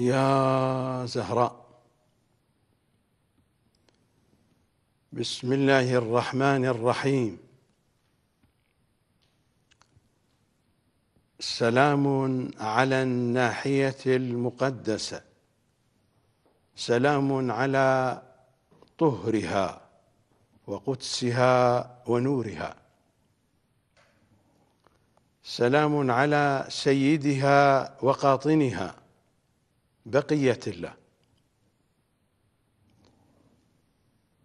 يا زهراء بسم الله الرحمن الرحيم سلام على الناحيه المقدسه سلام على طهرها وقدسها ونورها سلام على سيدها وقاطنها بقية الله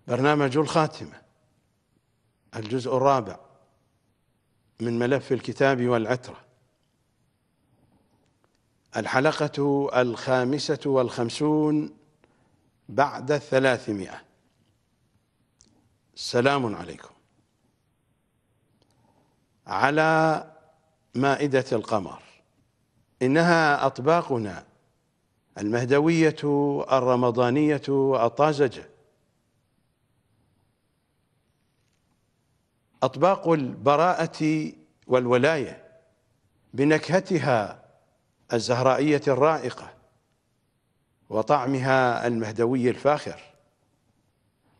برنامج الخاتمة الجزء الرابع من ملف الكتاب والعترة الحلقة الخامسة والخمسون بعد الثلاثمائة سلام عليكم على مائدة القمر إنها أطباقنا المهدوية الرمضانية الطازجة أطباق البراءة والولاية بنكهتها الزهرائية الرائقة وطعمها المهدوي الفاخر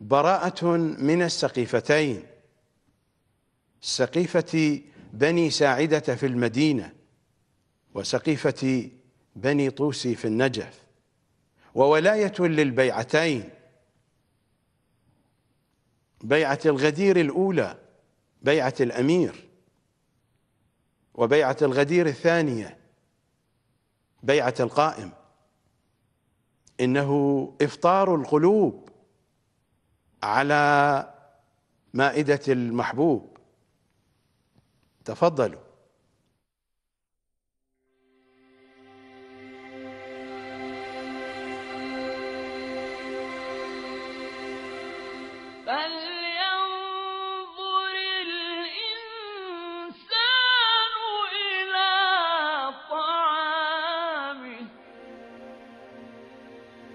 براءة من السقيفتين سقيفة بني ساعدة في المدينة وسقيفة بني طوسي في النجف وولاية للبيعتين بيعة الغدير الأولى بيعة الأمير وبيعة الغدير الثانية بيعة القائم إنه إفطار القلوب على مائدة المحبوب تفضلوا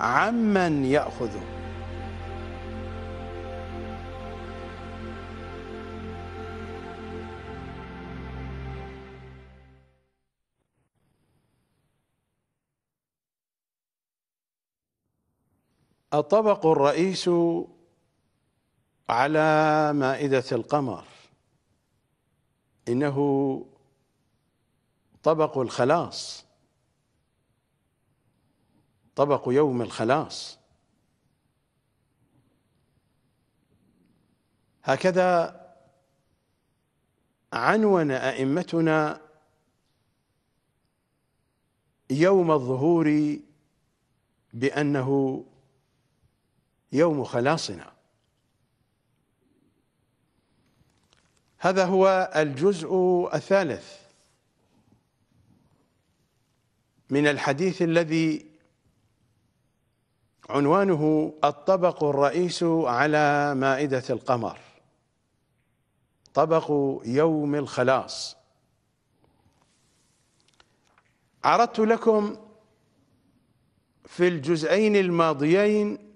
عمن يأخذه الطبق الرئيس على مائدة القمر إنه طبق الخلاص طبق يوم الخلاص هكذا عنون ائمتنا يوم الظهور بانه يوم خلاصنا هذا هو الجزء الثالث من الحديث الذي عنوانه الطبق الرئيس على مائدة القمر طبق يوم الخلاص عرضت لكم في الجزئين الماضيين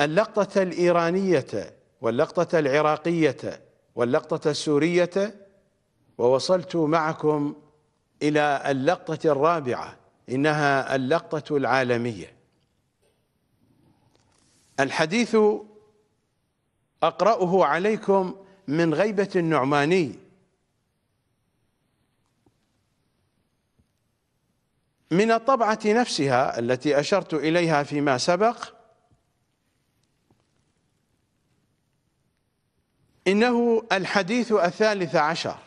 اللقطة الإيرانية واللقطة العراقية واللقطة السورية ووصلت معكم إلى اللقطة الرابعة إنها اللقطة العالمية الحديث أقرأه عليكم من غيبة النعماني من الطبعة نفسها التي أشرت إليها فيما سبق إنه الحديث الثالث عشر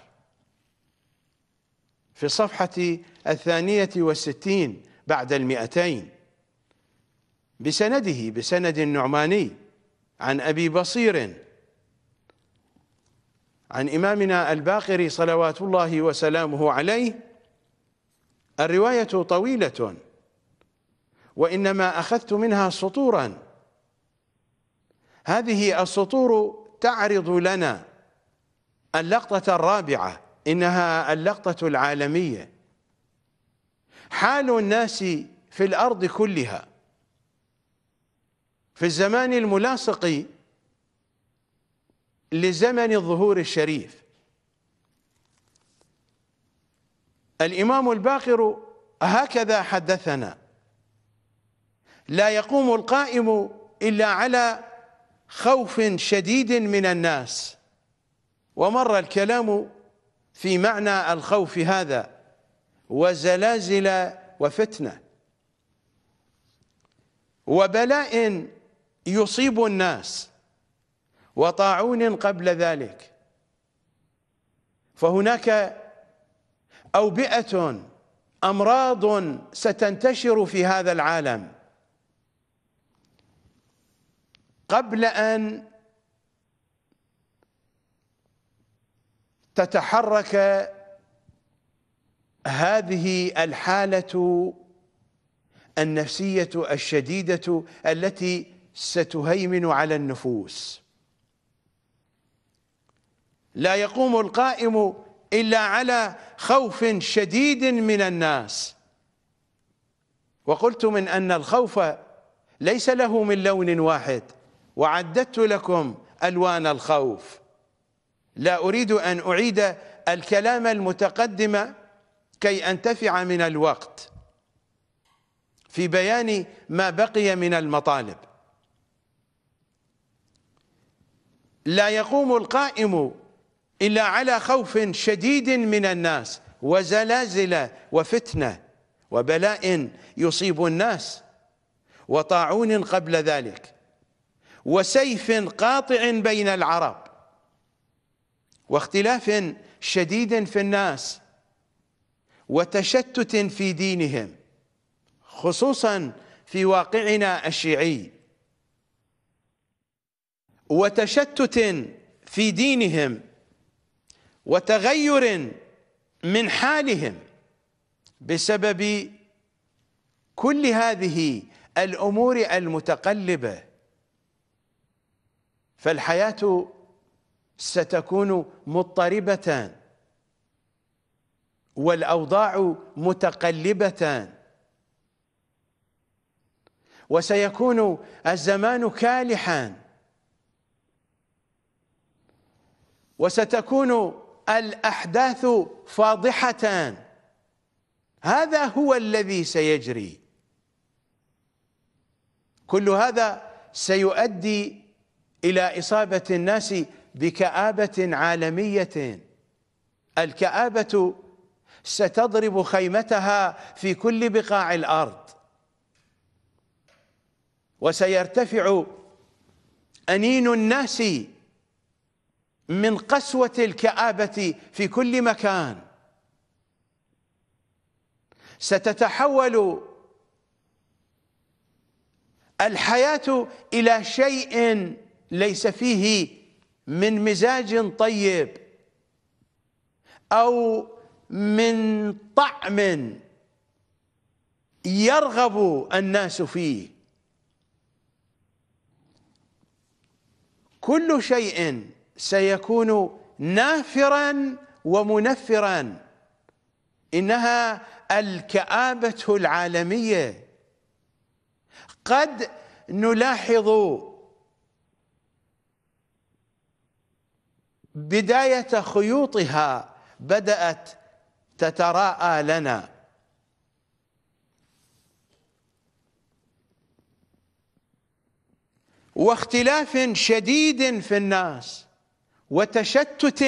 في الصفحة الثانية والستين بعد المئتين بسنده بسند النعماني عن أبي بصير عن إمامنا الباقر صلوات الله وسلامه عليه الرواية طويلة وإنما أخذت منها سطورا هذه السطور تعرض لنا اللقطة الرابعة إنها اللقطة العالمية حال الناس في الأرض كلها في الزمان الملاصق لزمن الظهور الشريف الإمام الباقر هكذا حدثنا لا يقوم القائم إلا على خوف شديد من الناس ومر الكلام في معنى الخوف هذا وزلازل وفتنة وبلاء يصيب الناس وطاعون قبل ذلك فهناك أوبئة أمراض ستنتشر في هذا العالم قبل أن تتحرك هذه الحالة النفسية الشديدة التي ستهيمن على النفوس لا يقوم القائم إلا على خوف شديد من الناس وقلت من أن الخوف ليس له من لون واحد وعددت لكم ألوان الخوف لا أريد أن أعيد الكلام المتقدم كي أنتفع من الوقت في بيان ما بقي من المطالب لا يقوم القائم إلا على خوف شديد من الناس وزلازل وفتنة وبلاء يصيب الناس وطاعون قبل ذلك وسيف قاطع بين العرب واختلاف شديد في الناس وتشتت في دينهم خصوصا في واقعنا الشيعي وتشتت في دينهم وتغير من حالهم بسبب كل هذه الأمور المتقلبة فالحياة ستكون مضطربة والأوضاع متقلبة وسيكون الزمان كالحاً وستكون الأحداث فاضحة هذا هو الذي سيجري كل هذا سيؤدي إلى إصابة الناس بكآبة عالمية الكآبة ستضرب خيمتها في كل بقاع الأرض وسيرتفع أنين الناس من قسوة الكآبة في كل مكان ستتحول الحياة إلى شيء ليس فيه من مزاج طيب أو من طعم يرغب الناس فيه كل شيء سيكون نافرا ومنفرا انها الكابه العالميه قد نلاحظ بدايه خيوطها بدات تتراءى لنا واختلاف شديد في الناس وتشتت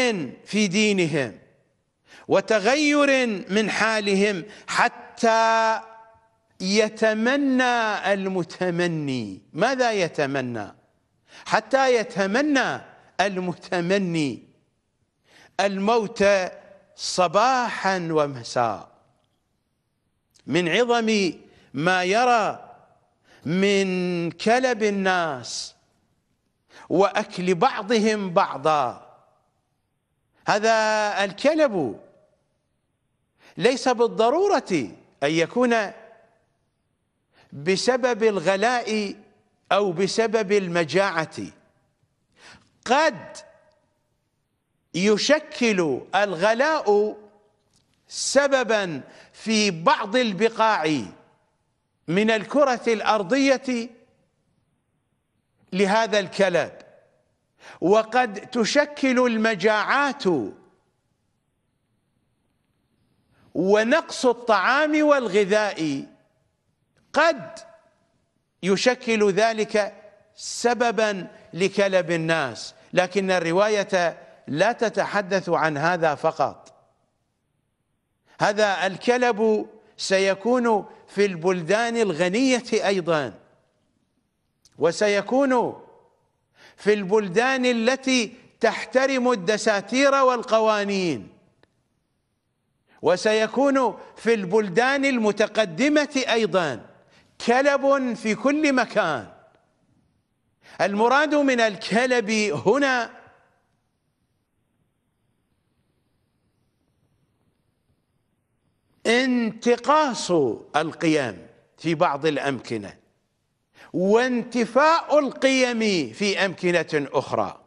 في دينهم وتغير من حالهم حتى يتمنى المتمني ماذا يتمنى حتى يتمنى المتمني الموت صباحا ومساء من عظم ما يرى من كلب الناس واكل بعضهم بعضا هذا الكلب ليس بالضروره ان يكون بسبب الغلاء او بسبب المجاعه قد يشكل الغلاء سببا في بعض البقاع من الكره الارضيه لهذا الكلب وقد تشكل المجاعات ونقص الطعام والغذاء قد يشكل ذلك سببا لكلب الناس لكن الرواية لا تتحدث عن هذا فقط هذا الكلب سيكون في البلدان الغنية أيضا وسيكون في البلدان التي تحترم الدساتير والقوانين وسيكون في البلدان المتقدمة أيضا كلب في كل مكان المراد من الكلب هنا انتقاص القيم في بعض الأمكنة وانتفاء القيم في أمكنة أخرى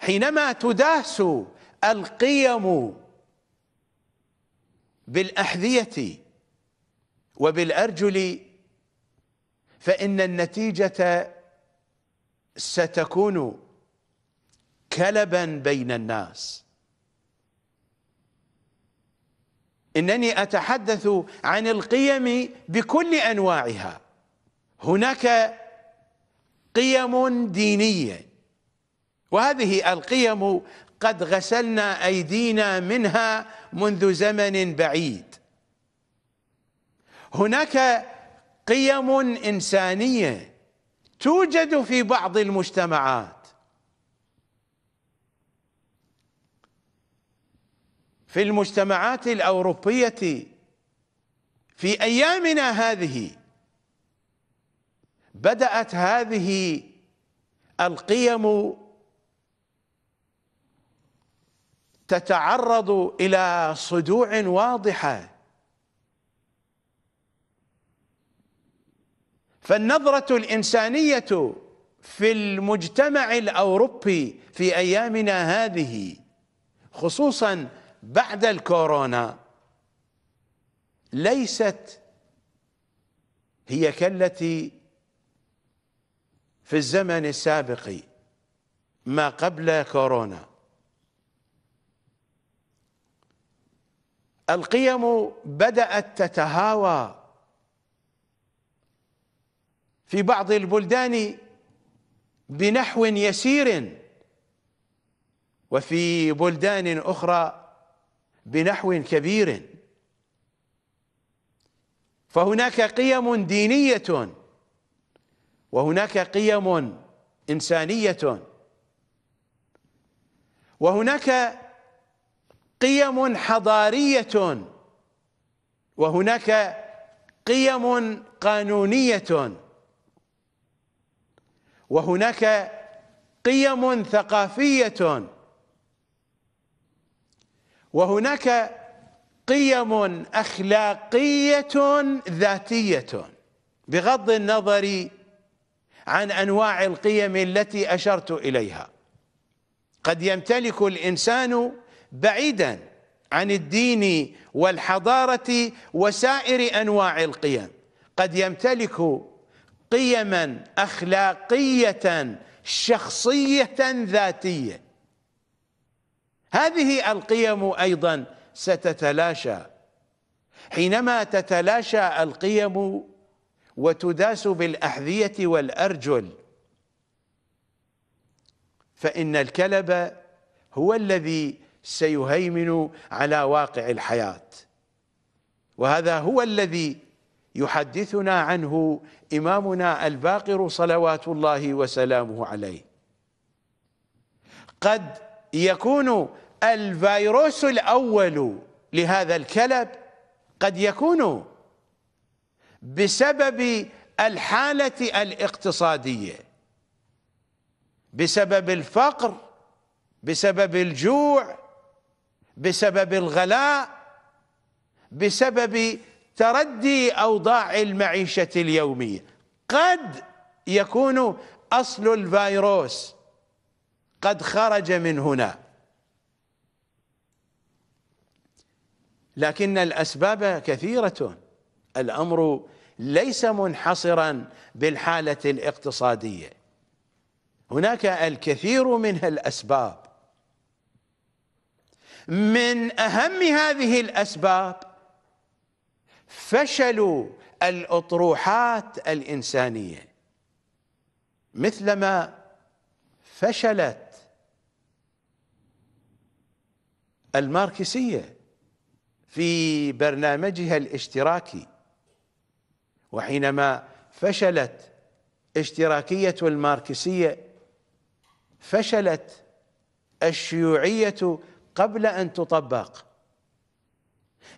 حينما تداس القيم بالأحذية وبالأرجل فإن النتيجة ستكون كلبا بين الناس إنني أتحدث عن القيم بكل أنواعها هناك قيم دينية وهذه القيم قد غسلنا أيدينا منها منذ زمن بعيد هناك قيم إنسانية توجد في بعض المجتمعات في المجتمعات الأوروبية في أيامنا هذه بدأت هذه القيم تتعرض إلى صدوع واضحة فالنظرة الإنسانية في المجتمع الأوروبي في أيامنا هذه خصوصا بعد الكورونا ليست هي كالتي في الزمن السابق ما قبل كورونا القيم بدأت تتهاوى في بعض البلدان بنحو يسير وفي بلدان أخرى بنحو كبير فهناك قيم دينية وهناك قيم إنسانية وهناك قيم حضارية وهناك قيم قانونية وهناك قيم ثقافية وهناك قيم أخلاقية ذاتية بغض النظر عن انواع القيم التي اشرت اليها قد يمتلك الانسان بعيدا عن الدين والحضاره وسائر انواع القيم قد يمتلك قيما اخلاقيه شخصيه ذاتيه هذه القيم ايضا ستتلاشى حينما تتلاشى القيم وتداس بالأحذية والأرجل فإن الكلب هو الذي سيهيمن على واقع الحياة وهذا هو الذي يحدثنا عنه إمامنا الباقر صلوات الله وسلامه عليه قد يكون الفيروس الأول لهذا الكلب قد يكون بسبب الحالة الاقتصادية بسبب الفقر بسبب الجوع بسبب الغلاء بسبب تردي أوضاع المعيشة اليومية قد يكون أصل الفيروس قد خرج من هنا لكن الأسباب كثيرة الأمر ليس منحصرا بالحالة الاقتصادية هناك الكثير من الأسباب من أهم هذه الأسباب فشل الأطروحات الإنسانية مثلما فشلت الماركسية في برنامجها الاشتراكي وحينما فشلت اشتراكية الماركسية فشلت الشيوعية قبل أن تطبق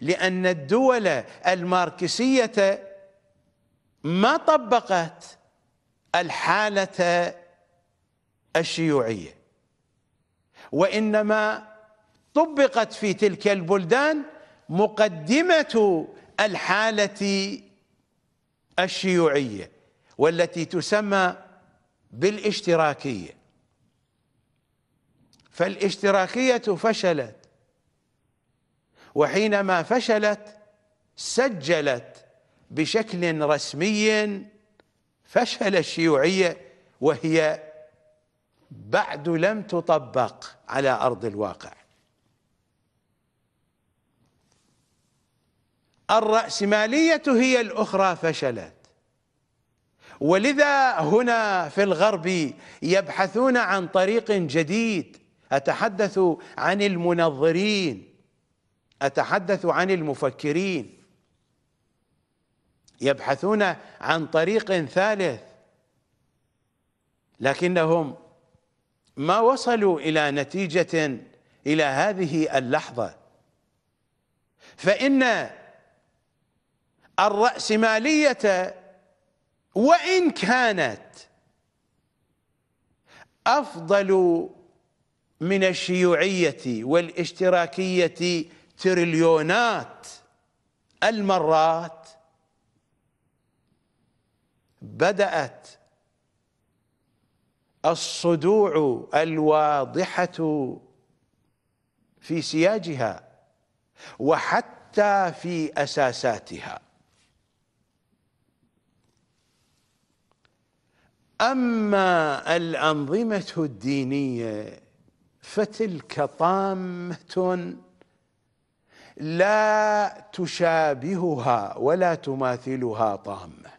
لأن الدول الماركسية ما طبقت الحالة الشيوعية وإنما طبقت في تلك البلدان مقدمة الحالة الشيوعية والتي تسمى بالاشتراكية فالاشتراكية فشلت وحينما فشلت سجلت بشكل رسمي فشل الشيوعية وهي بعد لم تطبق على أرض الواقع الرأسمالية هي الأخرى فشلت ولذا هنا في الغرب يبحثون عن طريق جديد أتحدث عن المنظرين أتحدث عن المفكرين يبحثون عن طريق ثالث لكنهم ما وصلوا إلى نتيجة إلى هذه اللحظة فإن الرأسمالية وإن كانت أفضل من الشيوعية والاشتراكية تريليونات المرات بدأت الصدوع الواضحة في سياجها وحتى في أساساتها أما الأنظمة الدينية فتلك طامة لا تشابهها ولا تماثلها طامة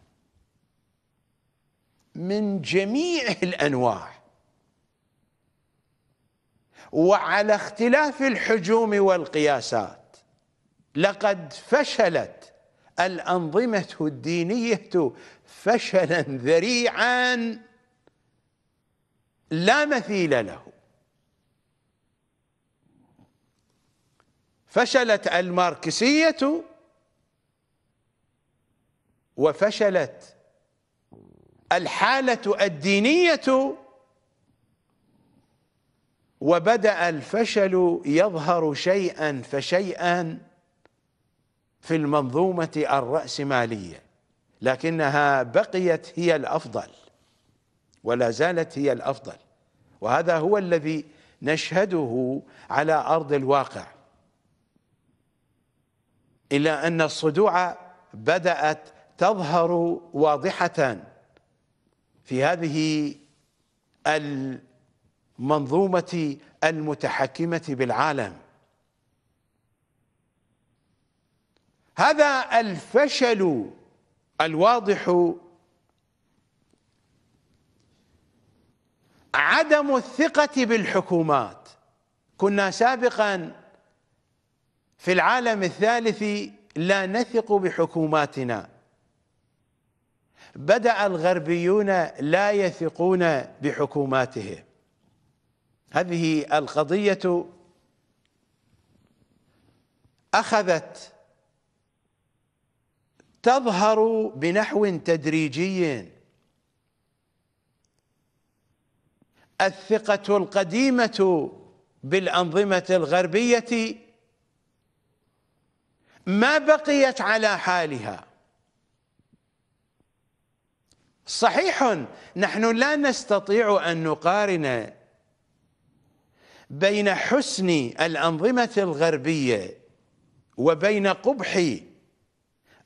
من جميع الأنواع وعلى اختلاف الحجوم والقياسات لقد فشلت الأنظمة الدينية فشلا ذريعا لا مثيل له فشلت الماركسية وفشلت الحالة الدينية وبدأ الفشل يظهر شيئا فشيئا في المنظومة الرأسمالية لكنها بقيت هي الأفضل ولا زالت هي الأفضل وهذا هو الذي نشهده على أرض الواقع إلا أن الصدوع بدأت تظهر واضحة في هذه المنظومة المتحكمة بالعالم هذا الفشل الواضح عدم الثقة بالحكومات كنا سابقا في العالم الثالث لا نثق بحكوماتنا بدأ الغربيون لا يثقون بحكوماتهم هذه القضية أخذت تظهر بنحو تدريجي الثقة القديمة بالأنظمة الغربية ما بقيت على حالها صحيح نحن لا نستطيع أن نقارن بين حسن الأنظمة الغربية وبين قبح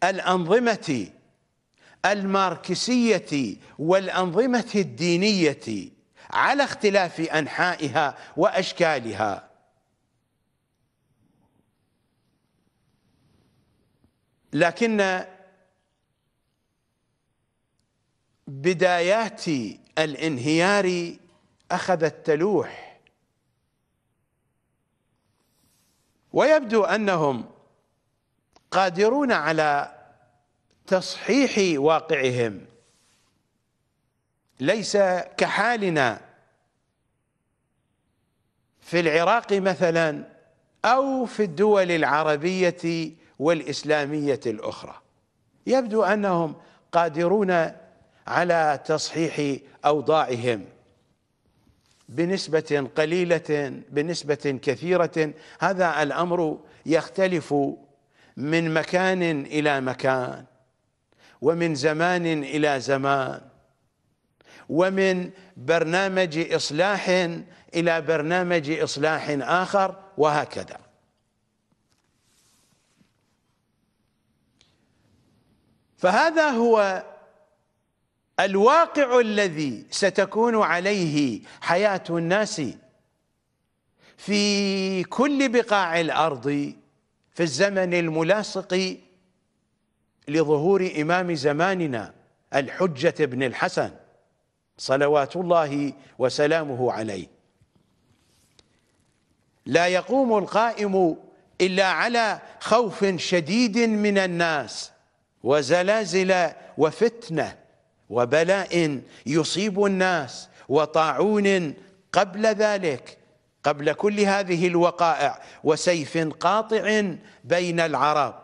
الأنظمة الماركسية والأنظمة الدينية على اختلاف أنحائها وأشكالها لكن بدايات الانهيار أخذت تلوح ويبدو أنهم قادرون على تصحيح واقعهم ليس كحالنا في العراق مثلا أو في الدول العربية والإسلامية الأخرى يبدو أنهم قادرون على تصحيح أوضاعهم بنسبة قليلة بنسبة كثيرة هذا الأمر يختلف من مكان إلى مكان ومن زمان إلى زمان ومن برنامج إصلاح إلى برنامج إصلاح آخر وهكذا فهذا هو الواقع الذي ستكون عليه حياة الناس في كل بقاع الأرض في الزمن الملاصق لظهور إمام زماننا الحجة بن الحسن صلوات الله وسلامه عليه لا يقوم القائم إلا على خوف شديد من الناس وزلازل وفتنة وبلاء يصيب الناس وطاعون قبل ذلك قبل كل هذه الوقائع وسيف قاطع بين العرب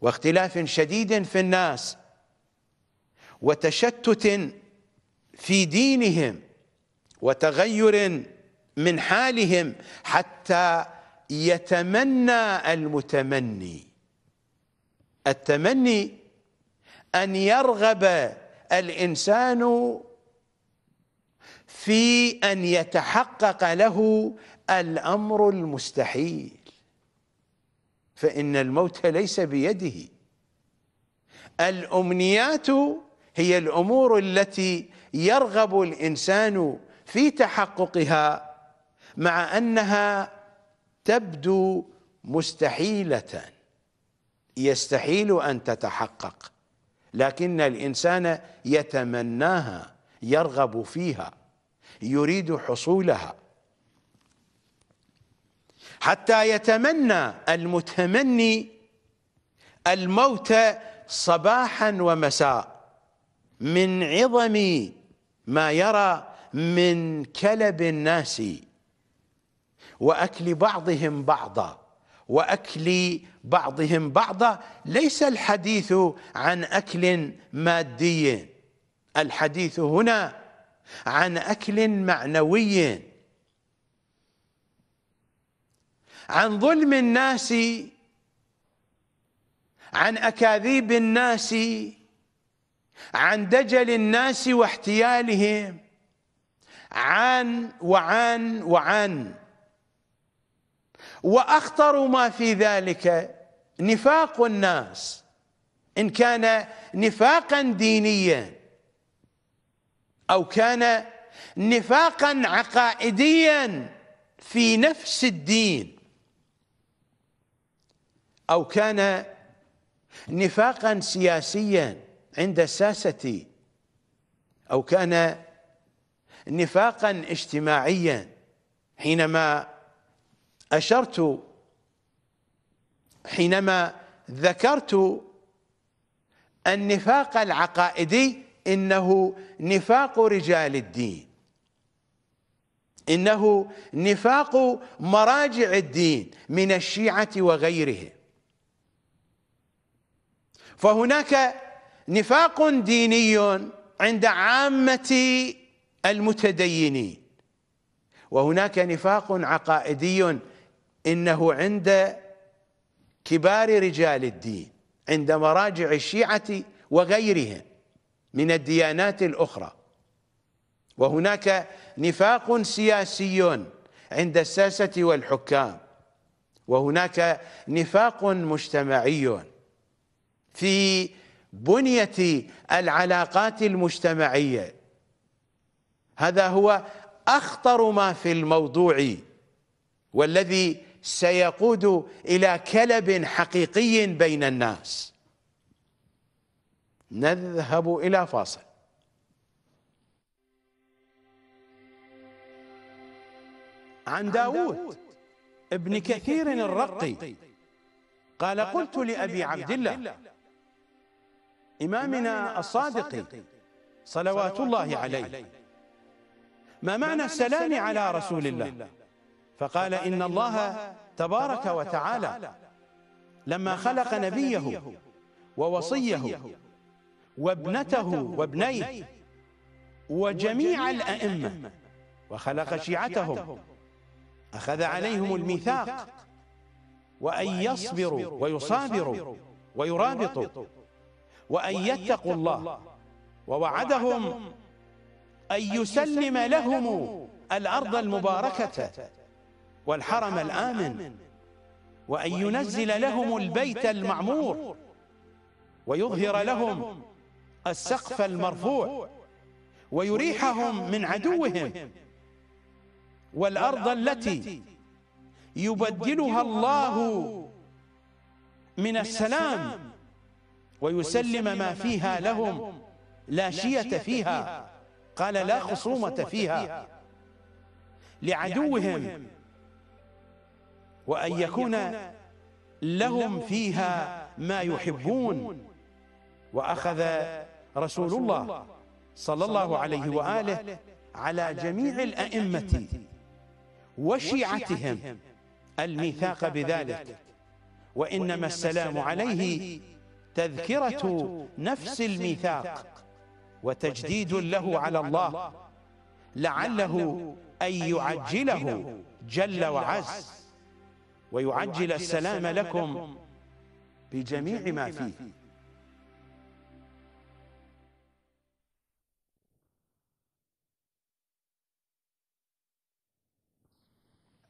واختلاف شديد في الناس وتشتت في دينهم وتغير من حالهم حتى يتمنى المتمني التمني أن يرغب الإنسان في ان يتحقق له الامر المستحيل فان الموت ليس بيده الامنيات هي الامور التي يرغب الانسان في تحققها مع انها تبدو مستحيله يستحيل ان تتحقق لكن الانسان يتمناها يرغب فيها يريد حصولها حتى يتمنى المتمني الموت صباحا ومساء من عظم ما يرى من كلب الناس واكل بعضهم بعضا واكل بعضهم بعضا ليس الحديث عن اكل مادي الحديث هنا عن اكل معنوي عن ظلم الناس عن اكاذيب الناس عن دجل الناس واحتيالهم عن وعن وعن واخطر ما في ذلك نفاق الناس ان كان نفاقا دينيا أو كان نفاقا عقائديا في نفس الدين أو كان نفاقا سياسيا عند الساسة أو كان نفاقا اجتماعيا حينما أشرت حينما ذكرت النفاق العقائدي انه نفاق رجال الدين انه نفاق مراجع الدين من الشيعه وغيرهم فهناك نفاق ديني عند عامه المتدينين وهناك نفاق عقائدي انه عند كبار رجال الدين عند مراجع الشيعه وغيرهم من الديانات الاخرى وهناك نفاق سياسي عند الساسه والحكام وهناك نفاق مجتمعي في بنيه العلاقات المجتمعيه هذا هو اخطر ما في الموضوع والذي سيقود الى كلب حقيقي بين الناس نذهب إلى فاصل عن داود ابن كثير الرقي قال قلت لأبي عبد الله إمامنا الصادق صلوات الله عليه ما معنى السلام على رسول الله فقال إن الله تبارك وتعالى لما خلق نبيه ووصيه وابنته وابنيه وجميع الأئمة وخلق شيعتهم أخذ عليهم الميثاق وأن يصبروا ويصابروا ويرابطوا وأن يتقوا الله ووعدهم أن يسلم لهم الأرض المباركة والحرم الآمن وأن ينزل لهم البيت المعمور ويظهر لهم السقف المرفوع ويريحهم من عدوهم والأرض التي يبدلها الله من السلام ويسلم ما فيها لهم لا شية فيها قال لا خصومة فيها لعدوهم وأن يكون لهم فيها ما يحبون وأخذ رسول الله صلى الله عليه وآله على جميع الأئمة وشيعتهم الميثاق بذلك وإنما السلام عليه تذكرة نفس الميثاق وتجديد له على الله لعله أن يعجله جل وعز ويعجل السلام لكم بجميع ما فيه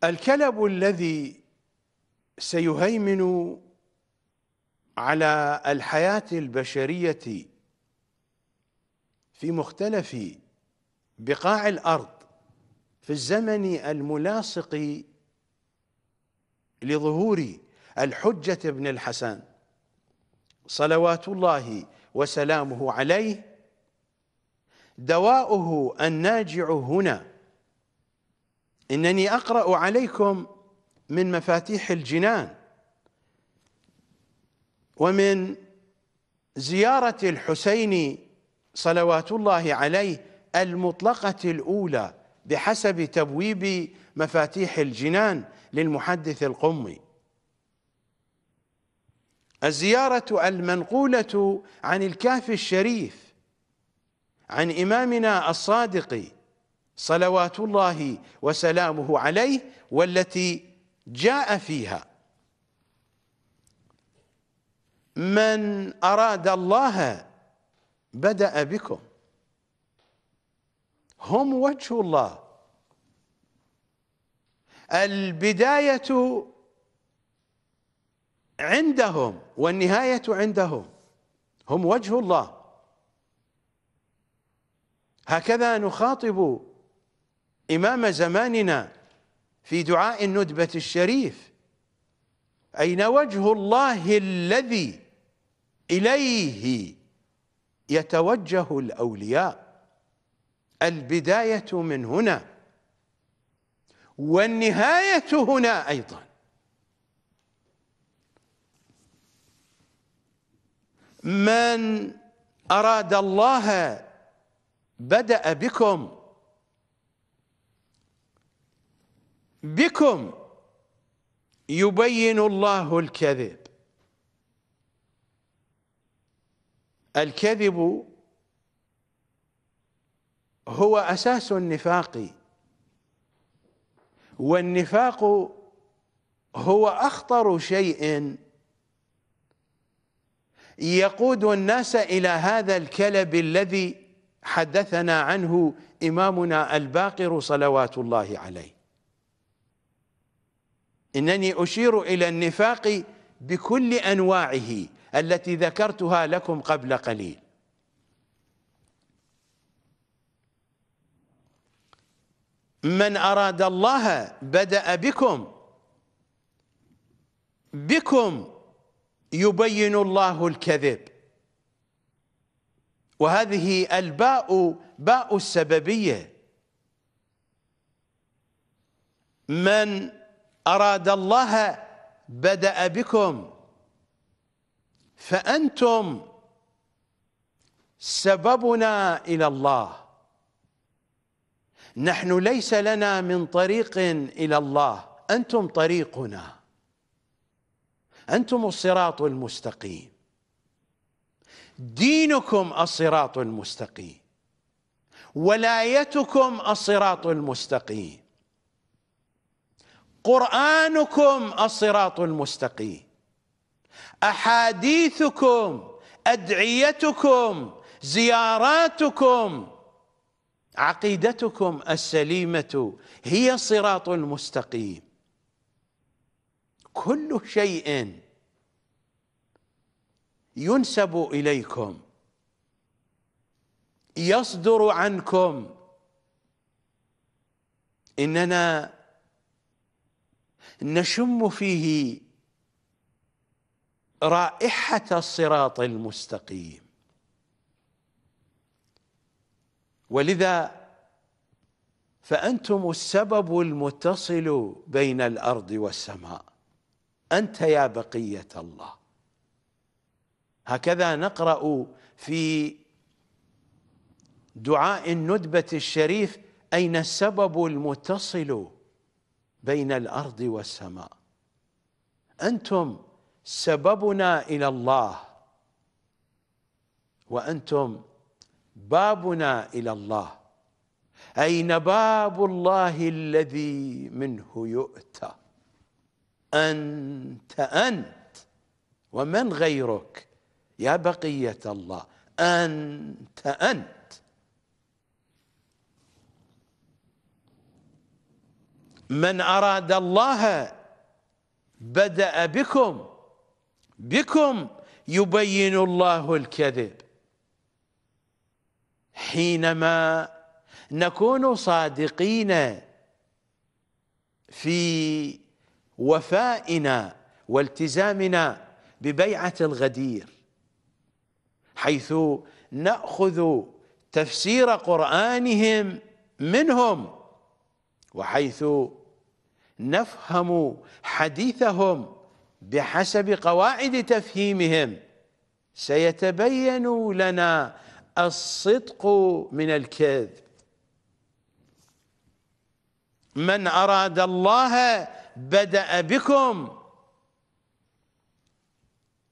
الكلب الذي سيهيمن على الحياة البشرية في مختلف بقاع الأرض في الزمن الملاصق لظهور الحجة بن الحسن صلوات الله وسلامه عليه دواؤه الناجع هنا إنني أقرأ عليكم من مفاتيح الجنان ومن زيارة الحسين صلوات الله عليه المطلقة الأولى بحسب تبويب مفاتيح الجنان للمحدث القمي الزيارة المنقولة عن الكاف الشريف عن إمامنا الصادق صلوات الله وسلامه عليه والتي جاء فيها من أراد الله بدأ بكم هم وجه الله البداية عندهم والنهاية عندهم هم وجه الله هكذا نخاطب إمام زماننا في دعاء الندبة الشريف أين وجه الله الذي إليه يتوجه الأولياء البداية من هنا والنهاية هنا أيضا من أراد الله بدأ بكم بكم يبين الله الكذب الكذب هو أساس النفاق والنفاق هو أخطر شيء يقود الناس إلى هذا الكلب الذي حدثنا عنه إمامنا الباقر صلوات الله عليه إنني أشير إلى النفاق بكل أنواعه التي ذكرتها لكم قبل قليل من أراد الله بدأ بكم بكم يبين الله الكذب وهذه الباء باء السببية من أراد الله بدأ بكم فأنتم سببنا إلى الله نحن ليس لنا من طريق إلى الله أنتم طريقنا أنتم الصراط المستقيم دينكم الصراط المستقيم ولايتكم الصراط المستقيم قرانكم الصراط المستقيم احاديثكم ادعيتكم زياراتكم عقيدتكم السليمه هي الصراط المستقيم كل شيء ينسب اليكم يصدر عنكم اننا نشم فيه رائحة الصراط المستقيم ولذا فأنتم السبب المتصل بين الأرض والسماء أنت يا بقية الله هكذا نقرأ في دعاء الندبة الشريف أين السبب المتصل بين الارض والسماء انتم سببنا الى الله وانتم بابنا الى الله اين باب الله الذي منه يؤتى انت انت ومن غيرك يا بقيه الله انت انت من أراد الله بدأ بكم بكم يبين الله الكذب حينما نكون صادقين في وفائنا والتزامنا ببيعة الغدير حيث نأخذ تفسير قرآنهم منهم وحيث نفهم حديثهم بحسب قواعد تفهيمهم سيتبين لنا الصدق من الكذب من أراد الله بدأ بكم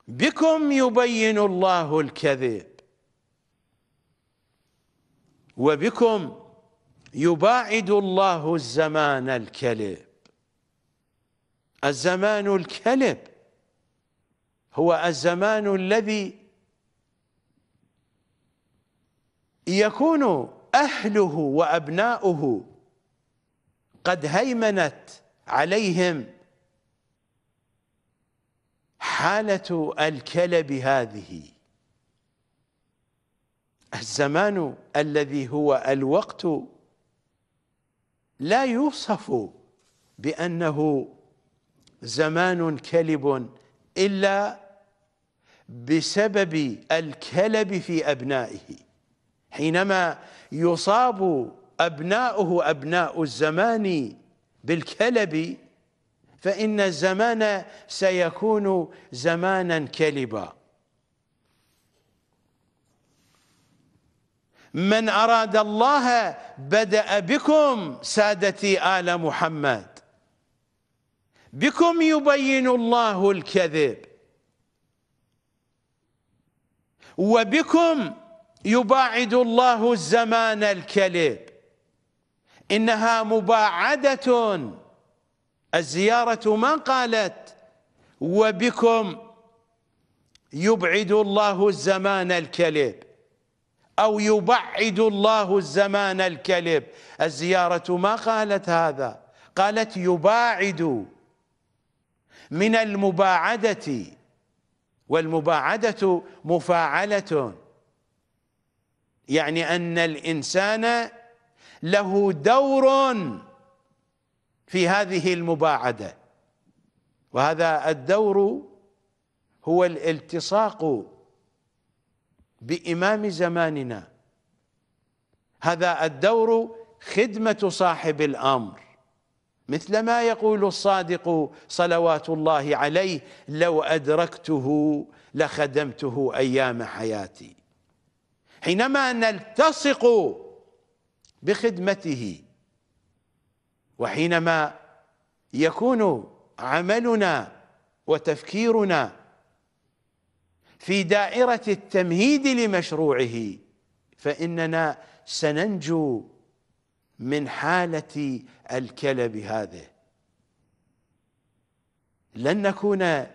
بكم يبين الله الكذب وبكم يباعد الله الزمان الكذب الزمان الكلب هو الزمان الذي يكون أهله وأبناؤه قد هيمنت عليهم حالة الكلب هذه الزمان الذي هو الوقت لا يوصف بأنه زمان كلب إلا بسبب الكلب في أبنائه حينما يصاب أبناؤه أبناء الزمان بالكلب فإن الزمان سيكون زمانا كلبا من أراد الله بدأ بكم سادتي آل محمد بكم يبين الله الكذب وبكم يباعد الله الزمان الكلب إنها مباعدة الزيارة ما قالت وبكم يبعد الله الزمان الكلب أو يبعد الله الزمان الكلب الزيارة ما قالت هذا قالت يباعد من المباعدة والمباعدة مفاعلة يعني أن الإنسان له دور في هذه المباعدة وهذا الدور هو الالتصاق بإمام زماننا هذا الدور خدمة صاحب الأمر مثل ما يقول الصادق صلوات الله عليه لو أدركته لخدمته أيام حياتي حينما نلتصق بخدمته وحينما يكون عملنا وتفكيرنا في دائرة التمهيد لمشروعه فإننا سننجو من حالة الكلب هذا لن نكون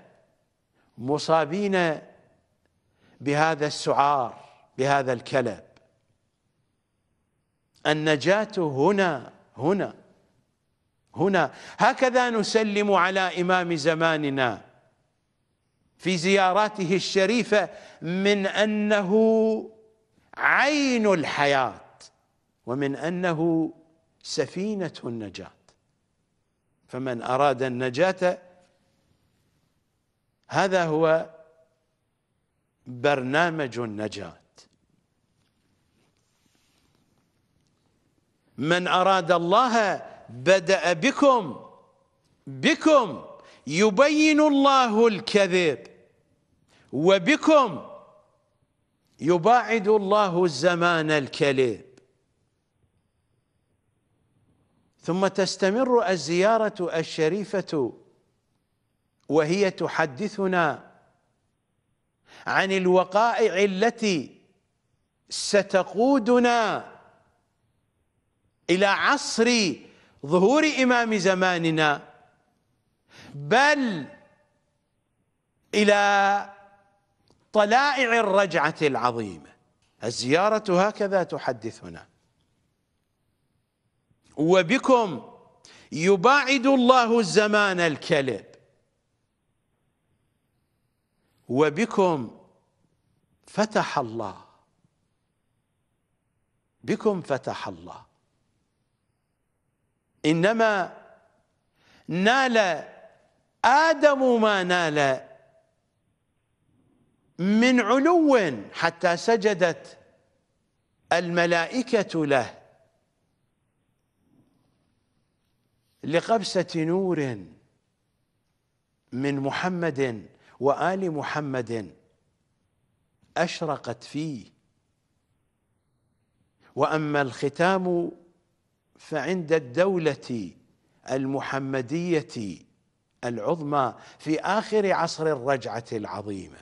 مصابين بهذا السعار بهذا الكلب النجاة هنا هنا هنا هكذا نسلم على إمام زماننا في زياراته الشريفة من أنه عين الحياة ومن أنه سفينة النجاة فمن أراد النجاة هذا هو برنامج النجاة من أراد الله بدأ بكم بكم يبين الله الكذب وبكم يباعد الله الزمان الكذب ثم تستمر الزياره الشريفه وهي تحدثنا عن الوقائع التي ستقودنا الى عصر ظهور امام زماننا بل الى طلائع الرجعه العظيمه الزياره هكذا تحدثنا وبكم يباعد الله الزمان الكلب وبكم فتح الله بكم فتح الله إنما نال آدم ما نال من علو حتى سجدت الملائكة له لقبسة نور من محمد وآل محمد أشرقت فيه وأما الختام فعند الدولة المحمدية العظمى في آخر عصر الرجعة العظيمة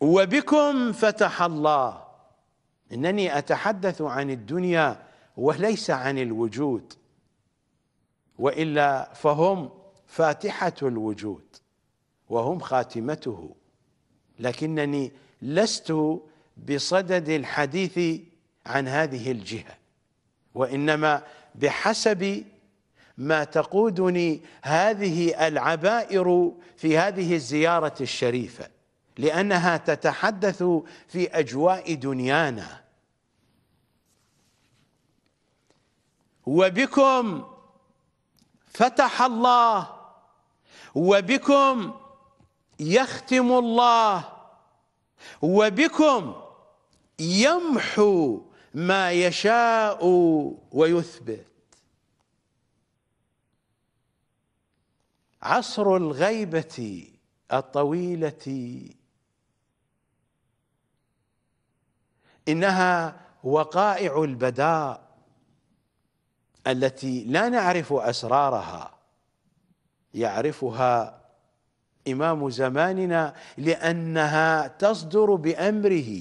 وبكم فتح الله إنني أتحدث عن الدنيا وليس عن الوجود والا فهم فاتحه الوجود وهم خاتمته لكنني لست بصدد الحديث عن هذه الجهه وانما بحسب ما تقودني هذه العبائر في هذه الزياره الشريفه لانها تتحدث في اجواء دنيانا وبكم فتح الله وبكم يختم الله وبكم يمحو ما يشاء ويثبت عصر الغيبة الطويلة إنها وقائع البداء التي لا نعرف اسرارها يعرفها امام زماننا لانها تصدر بامره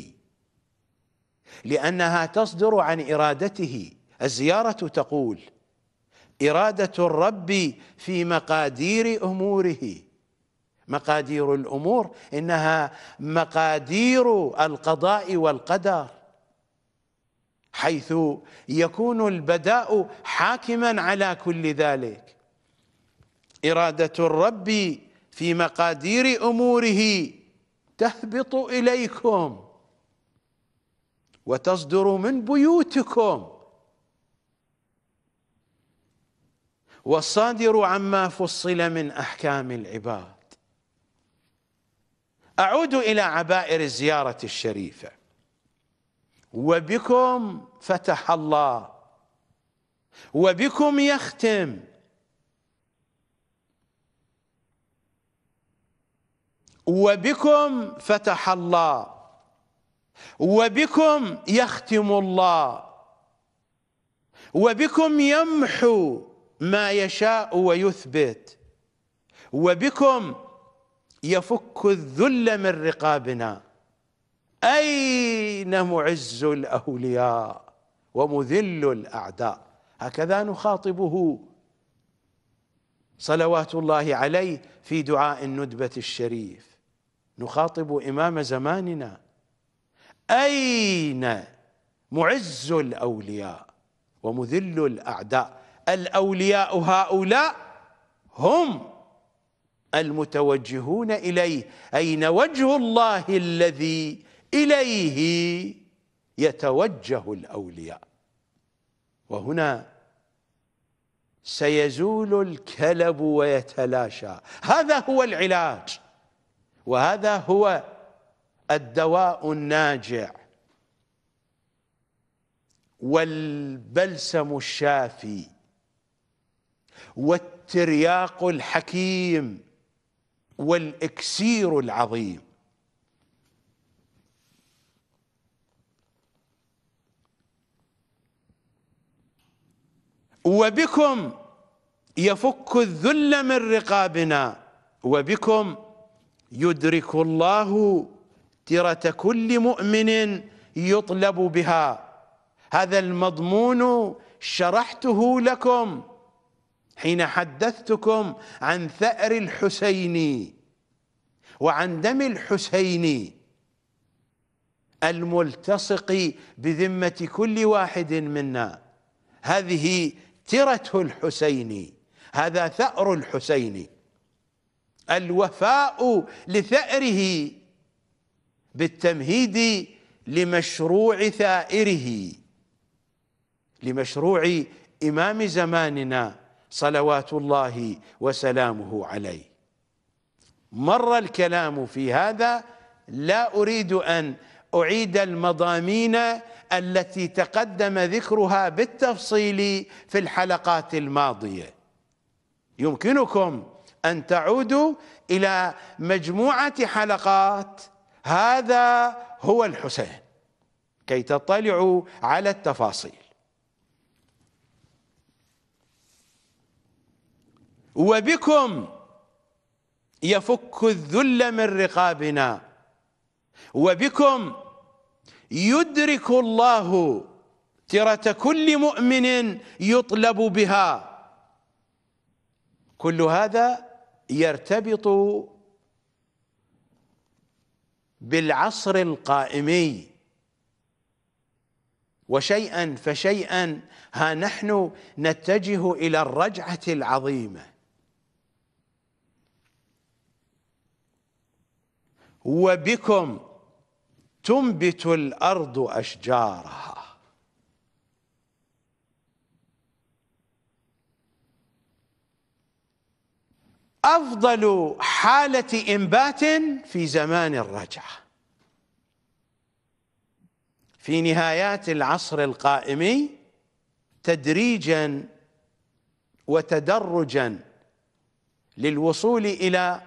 لانها تصدر عن ارادته الزياره تقول اراده الرب في مقادير اموره مقادير الامور انها مقادير القضاء والقدر حيث يكون البداء حاكما على كل ذلك إرادة الرب في مقادير أموره تهبط إليكم وتصدر من بيوتكم والصادر عما فصل من أحكام العباد أعود إلى عبائر الزيارة الشريفة وبكم فتح الله وبكم يختم وبكم فتح الله وبكم يختم الله وبكم يمحو ما يشاء ويثبت وبكم يفك الذل من رقابنا أين معز الأولياء ومذل الأعداء هكذا نخاطبه صلوات الله عليه في دعاء الندبة الشريف نخاطب إمام زماننا أين معز الأولياء ومذل الأعداء الأولياء هؤلاء هم المتوجهون إليه أين وجه الله الذي إليه يتوجه الأولياء وهنا سيزول الكلب ويتلاشى هذا هو العلاج وهذا هو الدواء الناجع والبلسم الشافي والترياق الحكيم والإكسير العظيم وبكم يفك الذل من رقابنا وبكم يدرك الله ترة كل مؤمن يطلب بها هذا المضمون شرحته لكم حين حدثتكم عن ثأر الحسين وعن دم الحسين الملتصق بذمة كل واحد منا هذه ترته الحسيني هذا ثأر الحسيني الوفاء لثأره بالتمهيد لمشروع ثائره لمشروع إمام زماننا صلوات الله وسلامه عليه مر الكلام في هذا لا أريد أن أعيد المضامين التي تقدم ذكرها بالتفصيل في الحلقات الماضية يمكنكم أن تعودوا إلى مجموعة حلقات هذا هو الحسين كي تطلعوا على التفاصيل وبكم يفك الذل من رقابنا وبكم يدرك الله ترة كل مؤمن يطلب بها كل هذا يرتبط بالعصر القائمي وشيئا فشيئا ها نحن نتجه إلى الرجعة العظيمة وبكم تنبت الارض اشجارها افضل حاله انبات في زمان الرجعه في نهايات العصر القائم تدريجا وتدرجا للوصول الى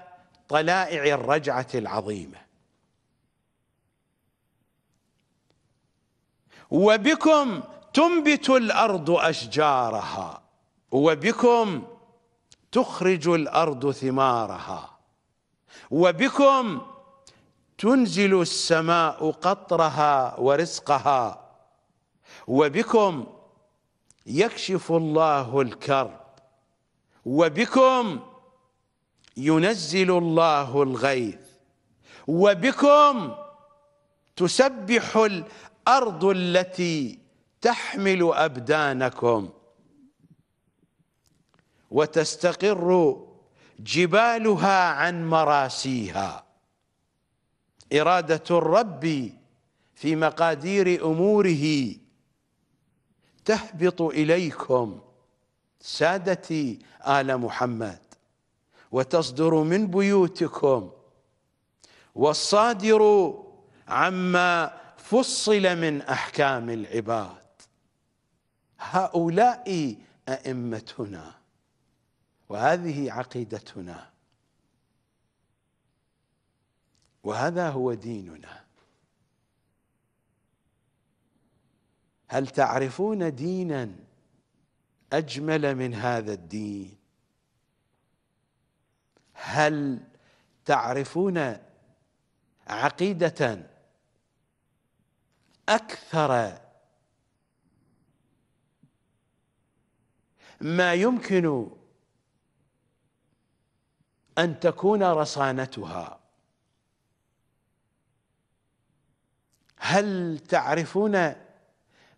طلائع الرجعه العظيمه وبكم تنبت الارض اشجارها وبكم تخرج الارض ثمارها وبكم تنزل السماء قطرها ورزقها وبكم يكشف الله الكرب وبكم ينزل الله الغيث وبكم تسبح الأرض التي تحمل أبدانكم وتستقر جبالها عن مراسيها إرادة الرب في مقادير أموره تهبط إليكم سادتي آل محمد وتصدر من بيوتكم والصادر عما فصل من احكام العباد هؤلاء ائمتنا وهذه عقيدتنا وهذا هو ديننا هل تعرفون دينا اجمل من هذا الدين هل تعرفون عقيده أكثر ما يمكن أن تكون رصانتها هل تعرفون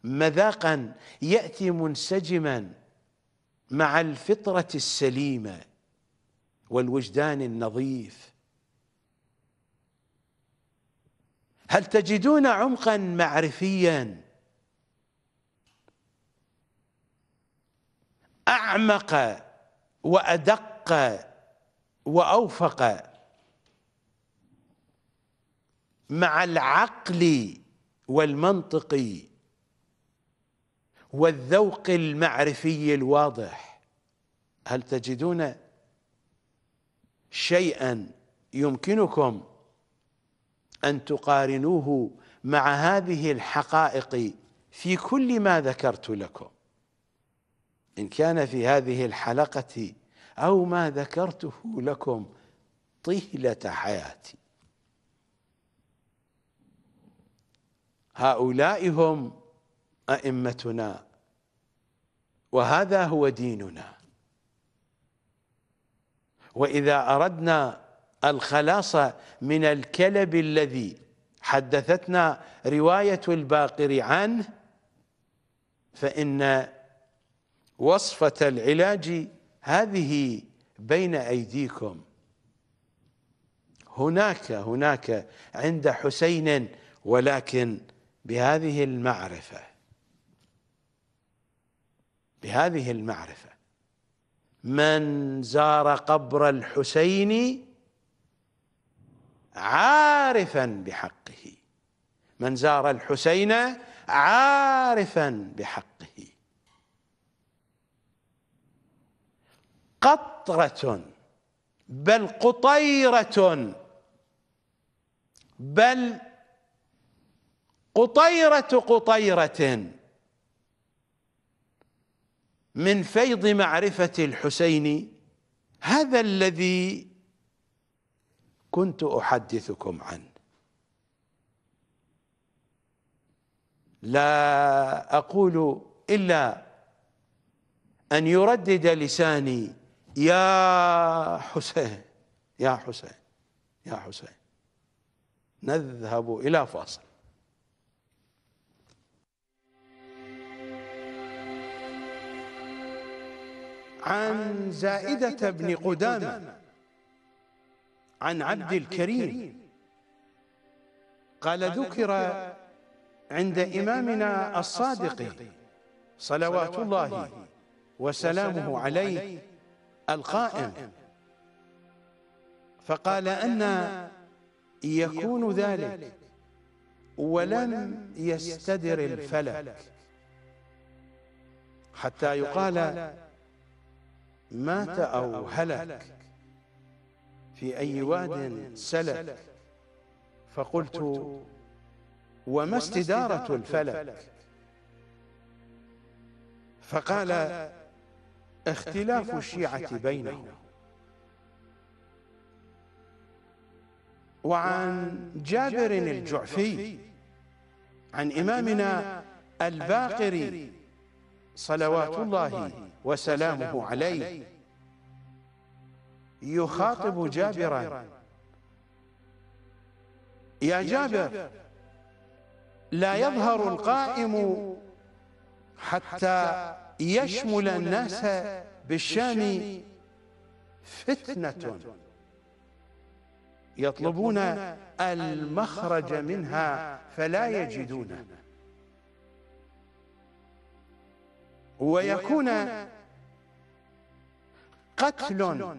مذاقا يأتي منسجما مع الفطرة السليمة والوجدان النظيف هل تجدون عمقا معرفيا أعمق وأدق وأوفق مع العقل والمنطق والذوق المعرفي الواضح هل تجدون شيئا يمكنكم أن تقارنوه مع هذه الحقائق في كل ما ذكرت لكم إن كان في هذه الحلقة أو ما ذكرته لكم طيلة حياتي هؤلاء هم أئمتنا وهذا هو ديننا وإذا أردنا الخلاص من الكلب الذي حدثتنا رواية الباقر عنه فإن وصفة العلاج هذه بين أيديكم هناك هناك عند حسين ولكن بهذه المعرفة بهذه المعرفة من زار قبر الحسين عارفا بحقه من زار الحسين عارفا بحقه قطرة بل قطيرة بل قطيرة قطيرة من فيض معرفة الحسين هذا الذي كنت احدثكم عنه لا اقول الا ان يردد لساني يا حسين يا حسين يا حسين نذهب الى فاصل عن زائده بن قدامه عن عبد الكريم قال ذكر عند إمامنا الصادق صلوات الله وسلامه عليه القائم فقال أن يكون ذلك ولم يستدر الفلك حتى يقال مات أو هلك في أي واد سلك فقلت وما استدارة الفلك فقال اختلاف الشيعة بينهم وعن جابر الجعفي عن إمامنا الباقري صلوات الله وسلامه عليه يخاطب جابرا يا جابر لا يظهر القائم حتى يشمل الناس بالشام فتنة يطلبون المخرج منها فلا يجدونه ويكون قتل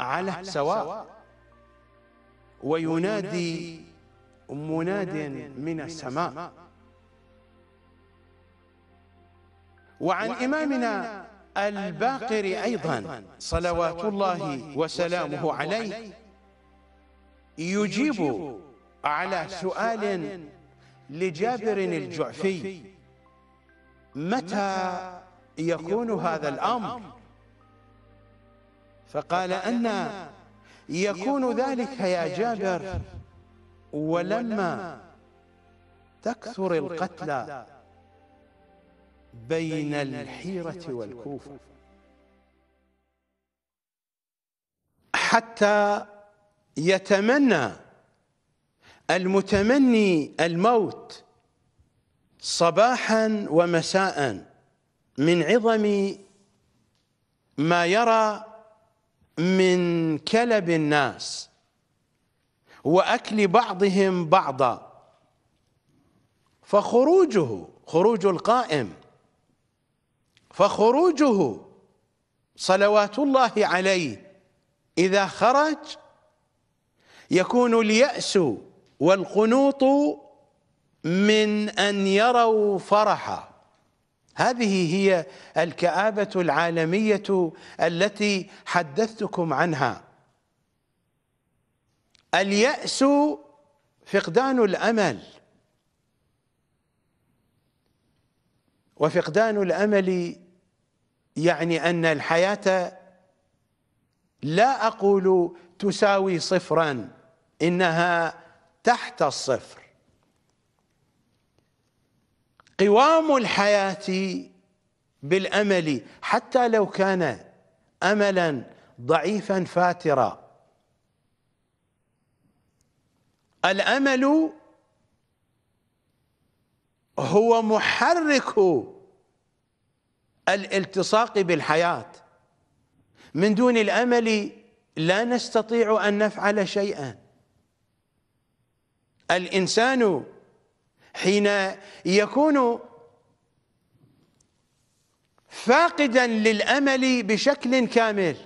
على سواء وينادي مناد من السماء وعن إمامنا الباقر أيضا صلوات الله وسلامه عليه يجيب على سؤال لجابر الجعفي متى يكون هذا الأمر فقال أن يكون ذلك يا جابر ولما تكثر القتلى بين الحيرة والكوفة حتى يتمنى المتمني الموت صباحا ومساء من عظم ما يرى من كلب الناس واكل بعضهم بعضا فخروجه خروج القائم فخروجه صلوات الله عليه اذا خرج يكون الياس والقنوط من ان يروا فرحه هذه هي الكآبة العالمية التي حدثتكم عنها اليأس فقدان الأمل وفقدان الأمل يعني أن الحياة لا أقول تساوي صفرا إنها تحت الصفر قوام الحياة بالأمل حتى لو كان أملا ضعيفا فاترا الأمل هو محرك الالتصاق بالحياة من دون الأمل لا نستطيع أن نفعل شيئا الإنسان حين يكون فاقدا للأمل بشكل كامل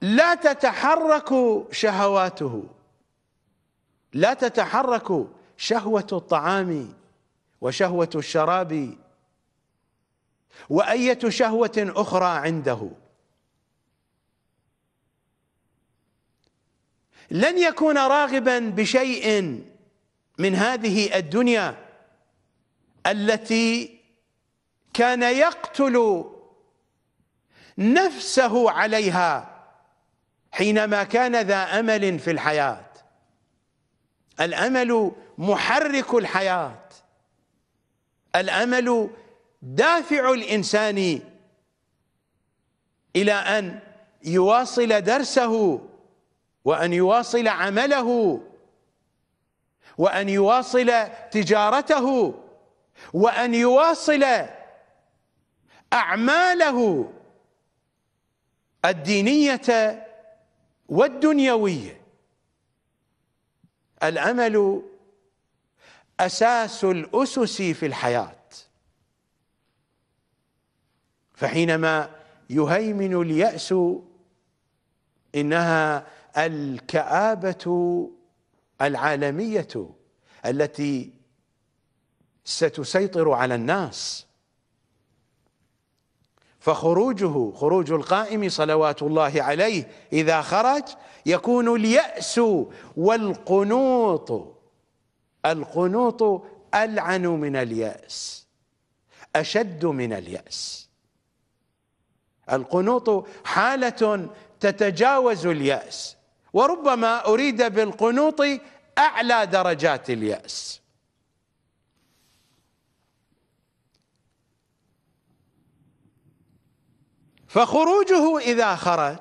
لا تتحرك شهواته لا تتحرك شهوة الطعام وشهوة الشراب وأية شهوة أخرى عنده لن يكون راغبا بشيء من هذه الدنيا التي كان يقتل نفسه عليها حينما كان ذا امل في الحياه الامل محرك الحياه الامل دافع الانسان الى ان يواصل درسه وأن يواصل عمله وأن يواصل تجارته وأن يواصل أعماله الدينية والدنيوية الأمل أساس الأسس في الحياة فحينما يهيمن اليأس إنها الكآبة العالمية التي ستسيطر على الناس فخروجه خروج القائم صلوات الله عليه إذا خرج يكون اليأس والقنوط القنوط ألعن من اليأس أشد من اليأس القنوط حالة تتجاوز اليأس وربما أريد بالقنوط أعلى درجات اليأس فخروجه إذا خرج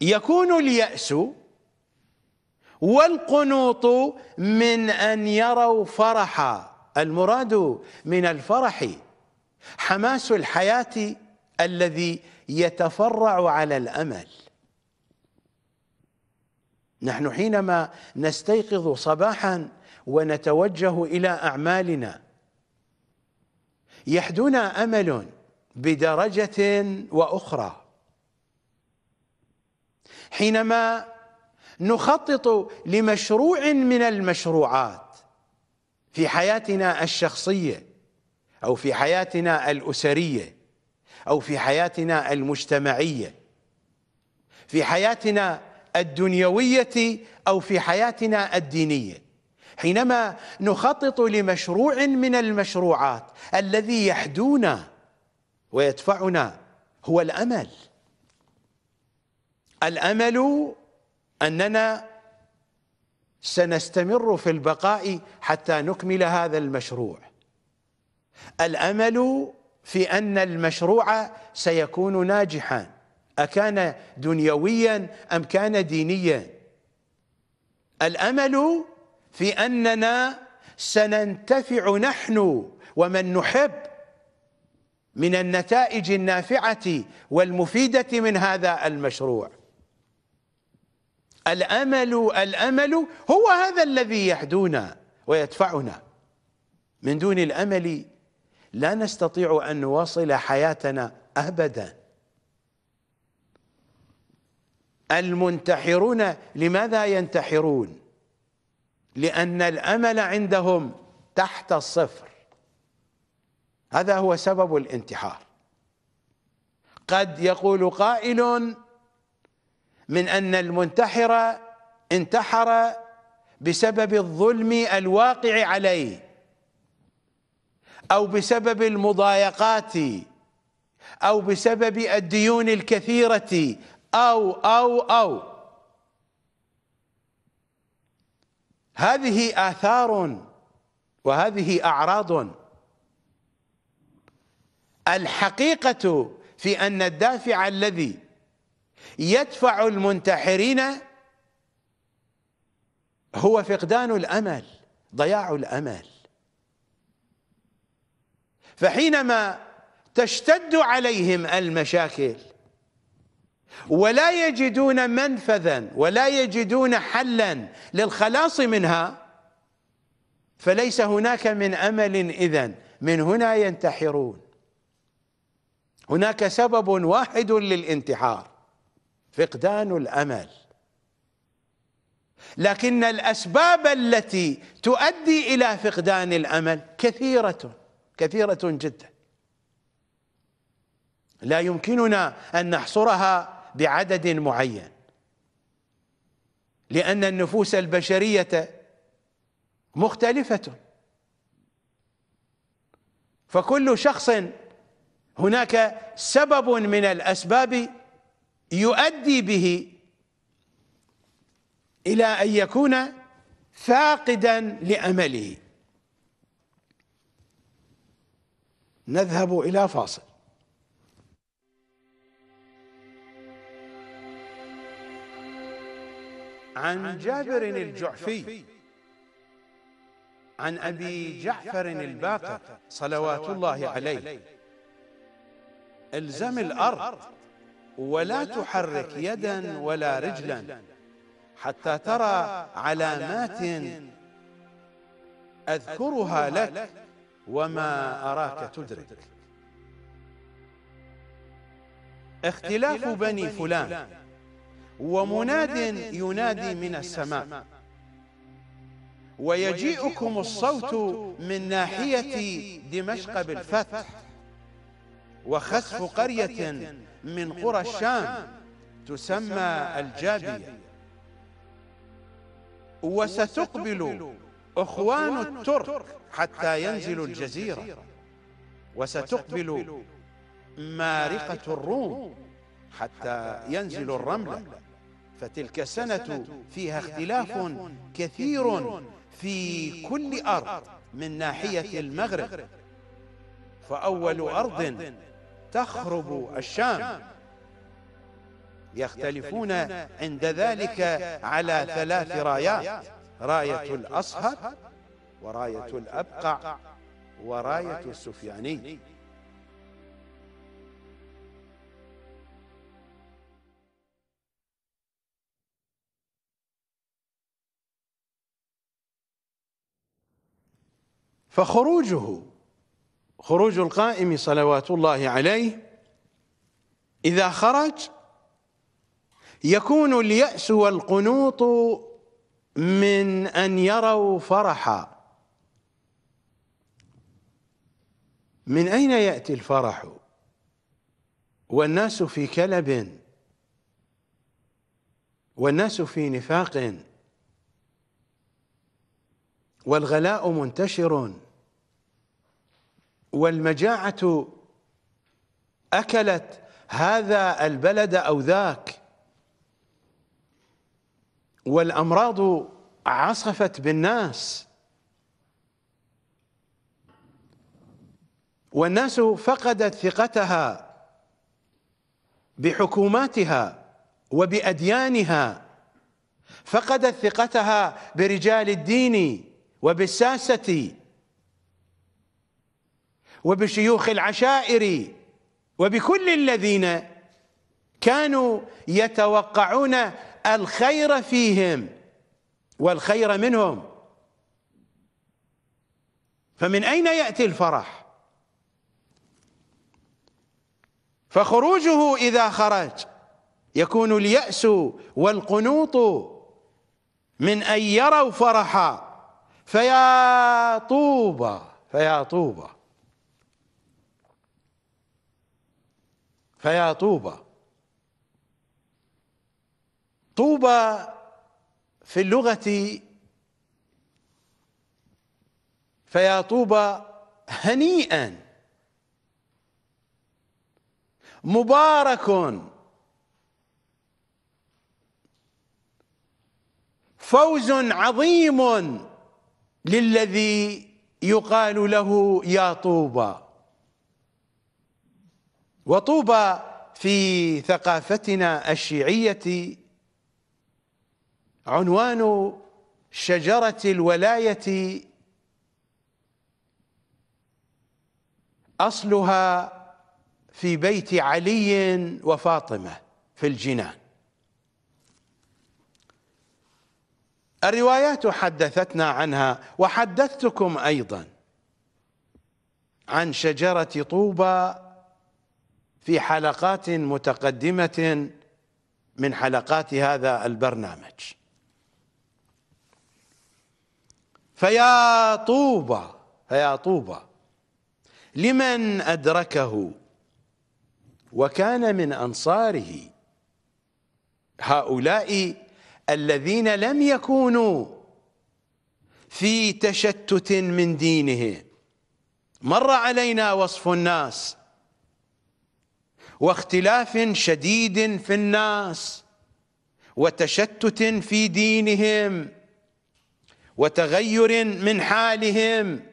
يكون اليأس والقنوط من أن يروا فرحا المراد من الفرح حماس الحياة الذي يتفرع على الأمل نحن حينما نستيقظ صباحا ونتوجه إلى أعمالنا يحدنا أمل بدرجة وأخرى حينما نخطط لمشروع من المشروعات في حياتنا الشخصية أو في حياتنا الأسرية أو في حياتنا المجتمعية في حياتنا الدنيوية أو في حياتنا الدينية حينما نخطط لمشروع من المشروعات الذي يحدونا ويدفعنا هو الأمل الأمل أننا سنستمر في البقاء حتى نكمل هذا المشروع الأمل في أن المشروع سيكون ناجحاً أكان دنيويا أم كان دينيا الأمل في أننا سننتفع نحن ومن نحب من النتائج النافعة والمفيدة من هذا المشروع الأمل الأمل هو هذا الذي يحدونا ويدفعنا من دون الأمل لا نستطيع أن نواصل حياتنا أبداً المنتحرون لماذا ينتحرون لأن الأمل عندهم تحت الصفر هذا هو سبب الانتحار قد يقول قائل من أن المنتحر انتحر بسبب الظلم الواقع عليه أو بسبب المضايقات أو بسبب الديون الكثيرة أو أو أو هذه آثار وهذه أعراض الحقيقة في أن الدافع الذي يدفع المنتحرين هو فقدان الأمل ضياع الأمل فحينما تشتد عليهم المشاكل ولا يجدون منفذا ولا يجدون حلا للخلاص منها فليس هناك من امل اذا من هنا ينتحرون هناك سبب واحد للانتحار فقدان الامل لكن الاسباب التي تؤدي الى فقدان الامل كثيره كثيره جدا لا يمكننا ان نحصرها بعدد معين لأن النفوس البشرية مختلفة فكل شخص هناك سبب من الأسباب يؤدي به إلى أن يكون فاقدا لأمله نذهب إلى فاصل عن جابر الجعفي عن أبي جعفر الباقر صلوات الله عليه الزم الأرض ولا تحرك يدا ولا رجلا حتى ترى علامات أذكرها لك وما أراك تدرك اختلاف بني فلان ومناد ينادي من السماء ويجيئكم الصوت من ناحية دمشق بالفتح وخسف قرية من قرى الشام تسمى الجابية وستقبل أخوان الترك حتى ينزلوا الجزيرة وستقبل مارقة الروم حتى ينزل الرملة فتلك السنة فيها اختلاف كثير في كل أرض من ناحية المغرب فأول أرض تخرب الشام يختلفون عند ذلك على ثلاث رايات راية الأصهر وراية الأبقع وراية السفياني فخروجه خروج القائم صلوات الله عليه إذا خرج يكون اليأس والقنوط من أن يروا فرحا من أين يأتي الفرح والناس في كلب والناس في نفاق والغلاء منتشر والمجاعة أكلت هذا البلد أو ذاك والأمراض عصفت بالناس والناس فقدت ثقتها بحكوماتها وبأديانها فقدت ثقتها برجال الدين وبالساسة وبشيوخ العشائر وبكل الذين كانوا يتوقعون الخير فيهم والخير منهم فمن أين يأتي الفرح فخروجه إذا خرج يكون اليأس والقنوط من أن يروا فرحا فيا طوبى فيا طوبى فيا طوبى طوبى في اللغة فيا طوبى هنيئا مبارك فوز عظيم للذي يقال له يا طوبى وطوبى في ثقافتنا الشيعية عنوان شجرة الولاية أصلها في بيت علي وفاطمة في الجنان الروايات حدثتنا عنها وحدثتكم أيضا عن شجرة طوبى في حلقات متقدمة من حلقات هذا البرنامج فيا طوبى فيا طوبى لمن أدركه وكان من أنصاره هؤلاء الذين لم يكونوا في تشتت من دينه مر علينا وصف الناس واختلاف شديد في الناس وتشتت في دينهم وتغير من حالهم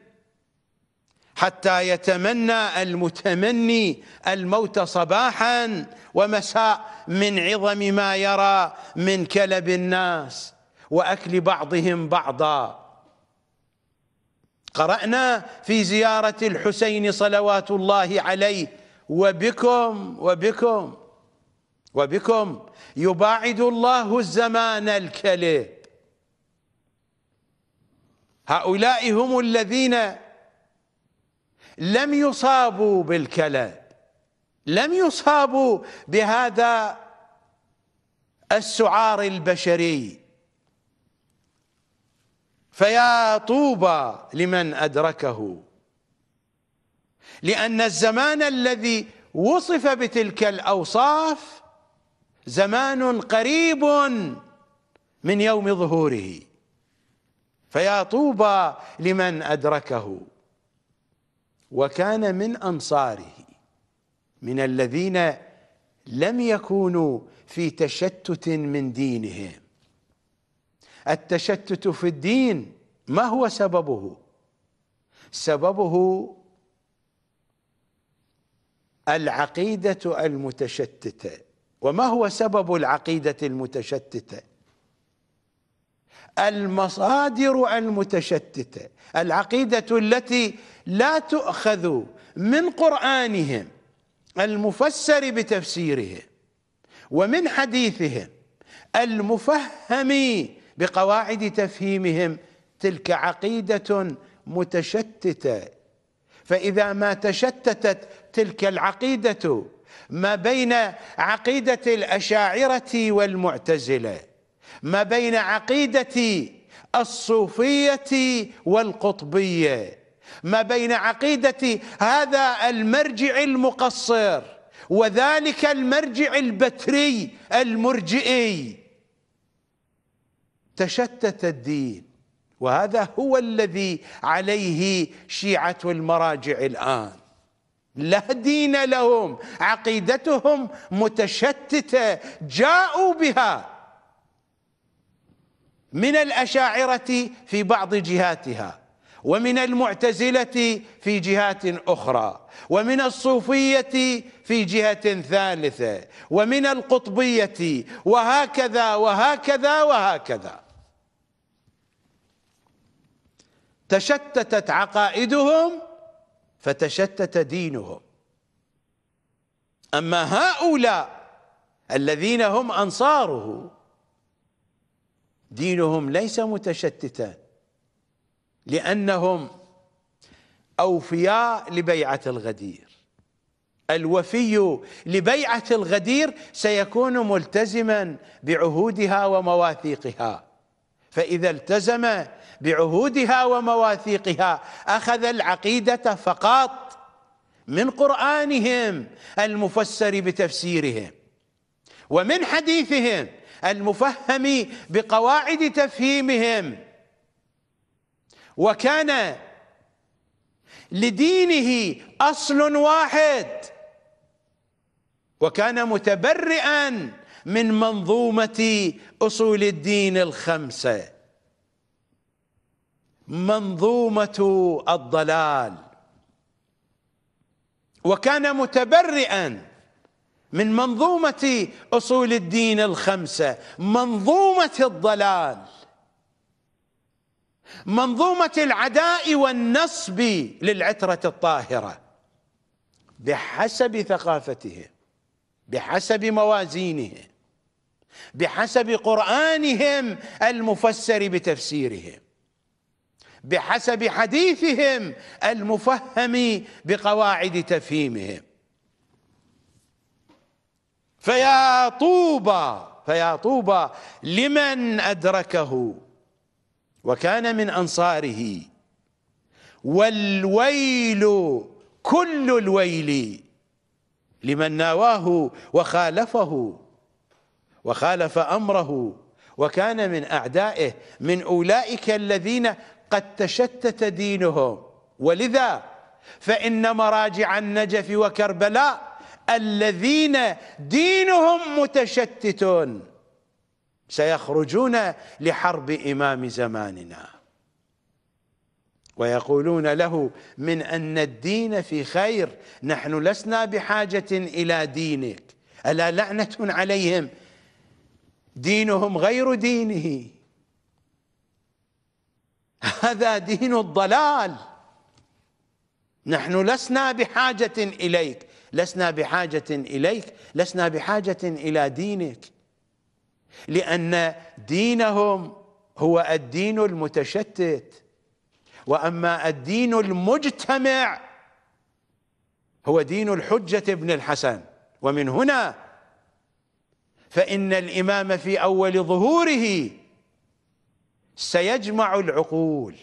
حتى يتمنى المتمني الموت صباحا ومساء من عظم ما يرى من كلب الناس واكل بعضهم بعضا قرانا في زياره الحسين صلوات الله عليه وبكم وبكم وبكم يباعد الله الزمان الكلب هؤلاء هم الذين لم يصابوا بالكلى لم يصابوا بهذا السعار البشري فيا طوبى لمن أدركه لأن الزمان الذي وصف بتلك الأوصاف زمان قريب من يوم ظهوره فيا طوبى لمن أدركه وكان من أنصاره من الذين لم يكونوا في تشتت من دينهم التشتت في الدين ما هو سببه سببه العقيدة المتشتتة وما هو سبب العقيدة المتشتتة المصادر المتشتته العقيده التي لا تؤخذ من قرانهم المفسر بتفسيرهم ومن حديثهم المفهم بقواعد تفهيمهم تلك عقيده متشتته فاذا ما تشتتت تلك العقيده ما بين عقيده الاشاعره والمعتزله ما بين عقيدة الصوفية والقطبية ما بين عقيدة هذا المرجع المقصر وذلك المرجع البتري المرجئي تشتت الدين وهذا هو الذي عليه شيعة المراجع الآن لا دين لهم عقيدتهم متشتتة جاءوا بها من الأشاعرة في بعض جهاتها ومن المعتزلة في جهات أخرى ومن الصوفية في جهة ثالثة ومن القطبية وهكذا وهكذا وهكذا تشتتت عقائدهم فتشتت دينهم أما هؤلاء الذين هم أنصاره دينهم ليس متشتتا لأنهم أوفياء لبيعة الغدير الوفي لبيعة الغدير سيكون ملتزما بعهودها ومواثيقها فإذا التزم بعهودها ومواثيقها أخذ العقيدة فقط من قرآنهم المفسر بتفسيرهم ومن حديثهم المفهم بقواعد تفهيمهم وكان لدينه اصل واحد وكان متبرئا من منظومه اصول الدين الخمسه منظومه الضلال وكان متبرئا من منظومة أصول الدين الخمسة منظومة الضلال منظومة العداء والنصب للعترة الطاهرة بحسب ثقافتهم بحسب موازينهم بحسب قرآنهم المفسر بتفسيرهم بحسب حديثهم المفهم بقواعد تفهيمهم فيا طوبى فيا طوبى لمن أدركه وكان من أنصاره والويل كل الويل لمن ناواه وخالفه وخالف أمره وكان من أعدائه من أولئك الذين قد تشتت دينهم ولذا فإن مراجع النجف وكربلاء الذين دينهم متشتتون سيخرجون لحرب إمام زماننا ويقولون له من أن الدين في خير نحن لسنا بحاجة إلى دينك ألا لعنة عليهم دينهم غير دينه هذا دين الضلال نحن لسنا بحاجة إليك لسنا بحاجة إليك لسنا بحاجة إلى دينك لأن دينهم هو الدين المتشتت وأما الدين المجتمع هو دين الحجة ابن الحسن ومن هنا فإن الإمام في أول ظهوره سيجمع العقول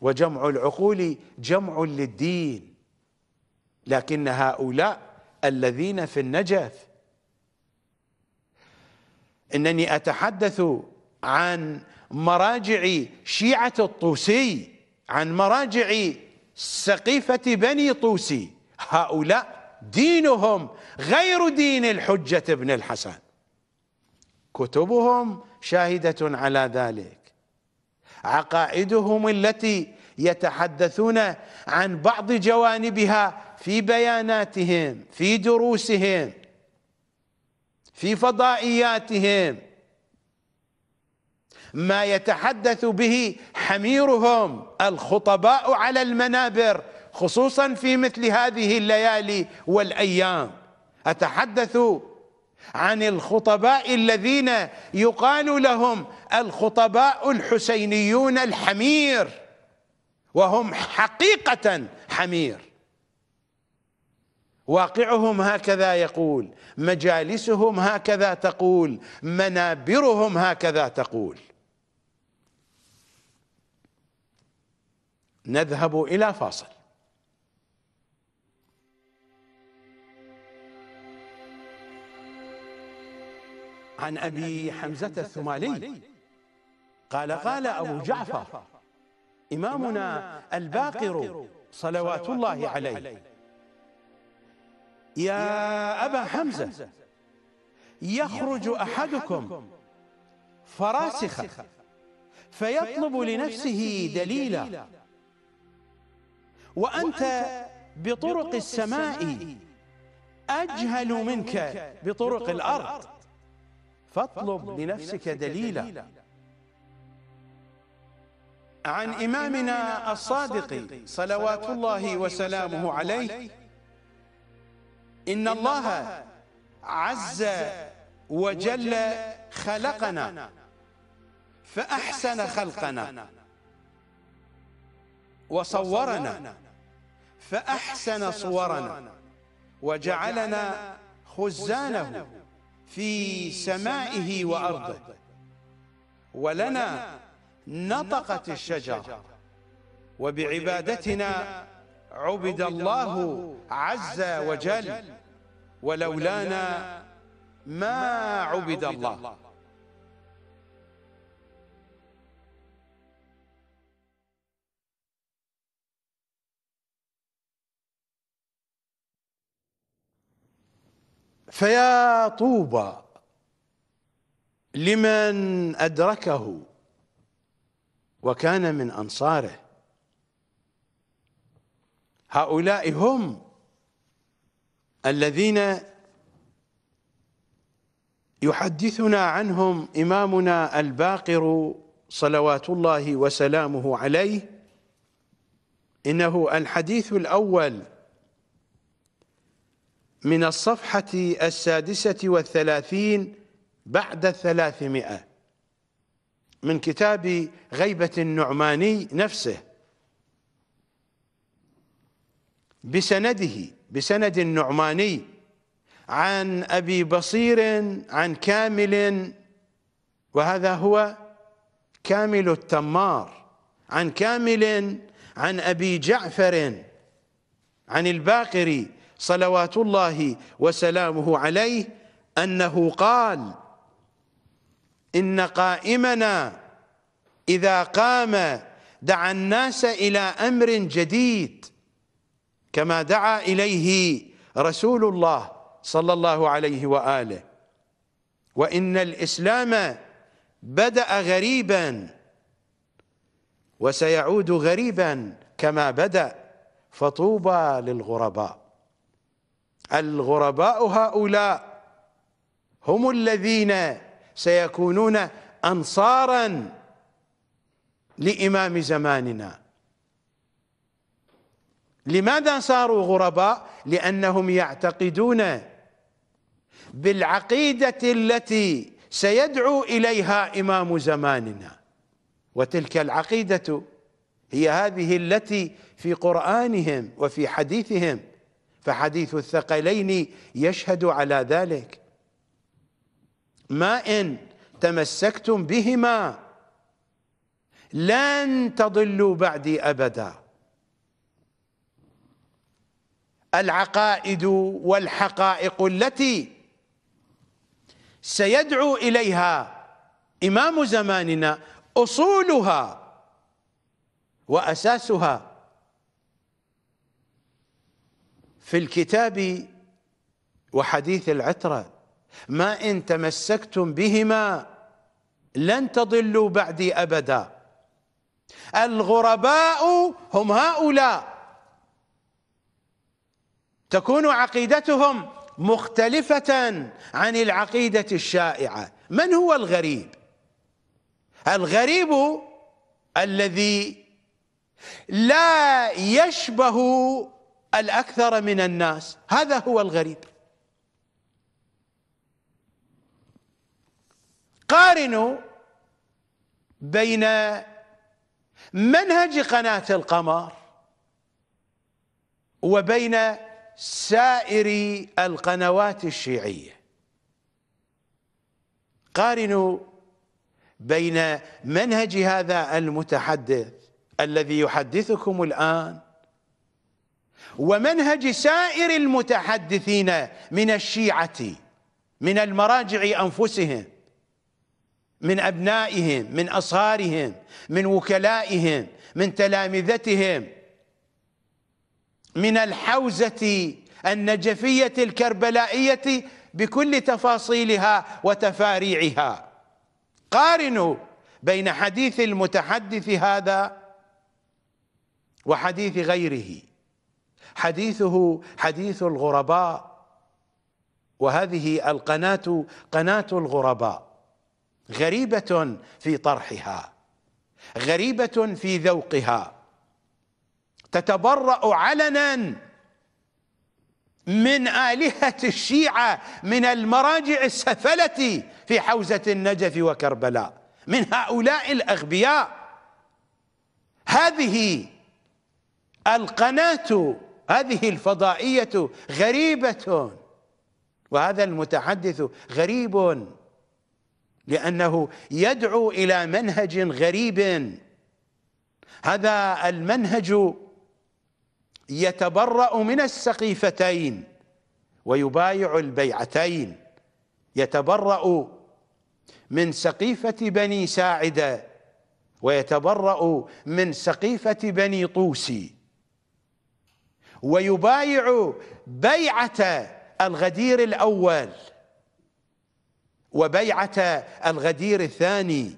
وجمع العقول جمع للدين لكن هؤلاء الذين في النجف انني اتحدث عن مراجع شيعه الطوسي عن مراجع سقيفه بني طوسي هؤلاء دينهم غير دين الحجه بن الحسن كتبهم شاهده على ذلك عقائدهم التي يتحدثون عن بعض جوانبها في بياناتهم في دروسهم في فضائياتهم ما يتحدث به حميرهم الخطباء على المنابر خصوصا في مثل هذه الليالي والايام اتحدث عن الخطباء الذين يقال لهم الخطباء الحسينيون الحمير وهم حقيقه حمير واقعهم هكذا يقول مجالسهم هكذا تقول منابرهم هكذا تقول نذهب الى فاصل عن ابي حمزه الثمالي قال قال ابو جعفر امامنا الباقر صلوات الله عليه يا أبا حمزة يخرج أحدكم فراسخة فيطلب لنفسه دليلا وأنت بطرق السماء أجهل منك بطرق الأرض فاطلب لنفسك دليلا عن إمامنا الصادق صلوات الله وسلامه عليه إن الله عز وجل خلقنا فأحسن خلقنا وصورنا فأحسن صورنا وجعلنا خزانه في سمائه وأرضه ولنا نطقت الشجرة وبعبادتنا عبد الله عز وجل ولولانا ما عبد الله فيا طوبى لمن أدركه وكان من أنصاره هؤلاء هم الذين يحدثنا عنهم إمامنا الباقر صلوات الله وسلامه عليه إنه الحديث الأول من الصفحة السادسة والثلاثين بعد الثلاثمائة من كتاب غيبة النعماني نفسه بسنده بسند النعماني عن أبي بصير عن كامل وهذا هو كامل التمار عن كامل عن أبي جعفر عن الباقري صلوات الله وسلامه عليه أنه قال إن قائمنا إذا قام دعا الناس إلى أمر جديد كما دعا إليه رسول الله صلى الله عليه وآله وإن الإسلام بدأ غريبا وسيعود غريبا كما بدأ فطوبى للغرباء الغرباء هؤلاء هم الذين سيكونون أنصاراً لإمام زماننا لماذا صاروا غرباء لأنهم يعتقدون بالعقيدة التي سيدعو إليها إمام زماننا وتلك العقيدة هي هذه التي في قرآنهم وفي حديثهم فحديث الثقلين يشهد على ذلك ما إن تمسكتم بهما لن تضلوا بعدي أبداً العقائد والحقائق التي سيدعو إليها إمام زماننا أصولها وأساسها في الكتاب وحديث العترة ما إن تمسكتم بهما لن تضلوا بعدي أبدا الغرباء هم هؤلاء تكون عقيدتهم مختلفة عن العقيدة الشائعة من هو الغريب الغريب الذي لا يشبه الأكثر من الناس هذا هو الغريب قارنوا بين منهج قناة القمر وبين سائر القنوات الشيعية قارنوا بين منهج هذا المتحدث الذي يحدثكم الآن ومنهج سائر المتحدثين من الشيعة من المراجع أنفسهم من أبنائهم من أصهارهم من وكلائهم من تلامذتهم من الحوزة النجفية الكربلائية بكل تفاصيلها وتفاريعها قارنوا بين حديث المتحدث هذا وحديث غيره حديثه حديث الغرباء وهذه القناة قناة الغرباء غريبة في طرحها غريبة في ذوقها تتبرأ علنا من آلهة الشيعة من المراجع السفلة في حوزة النجف وكربلاء من هؤلاء الأغبياء هذه القناة هذه الفضائية غريبة وهذا المتحدث غريب لأنه يدعو إلى منهج غريب هذا المنهج يتبرأ من السقيفتين ويبايع البيعتين يتبرأ من سقيفة بني ساعدة ويتبرأ من سقيفة بني طوسي ويبايع بيعة الغدير الأول وبيعة الغدير الثاني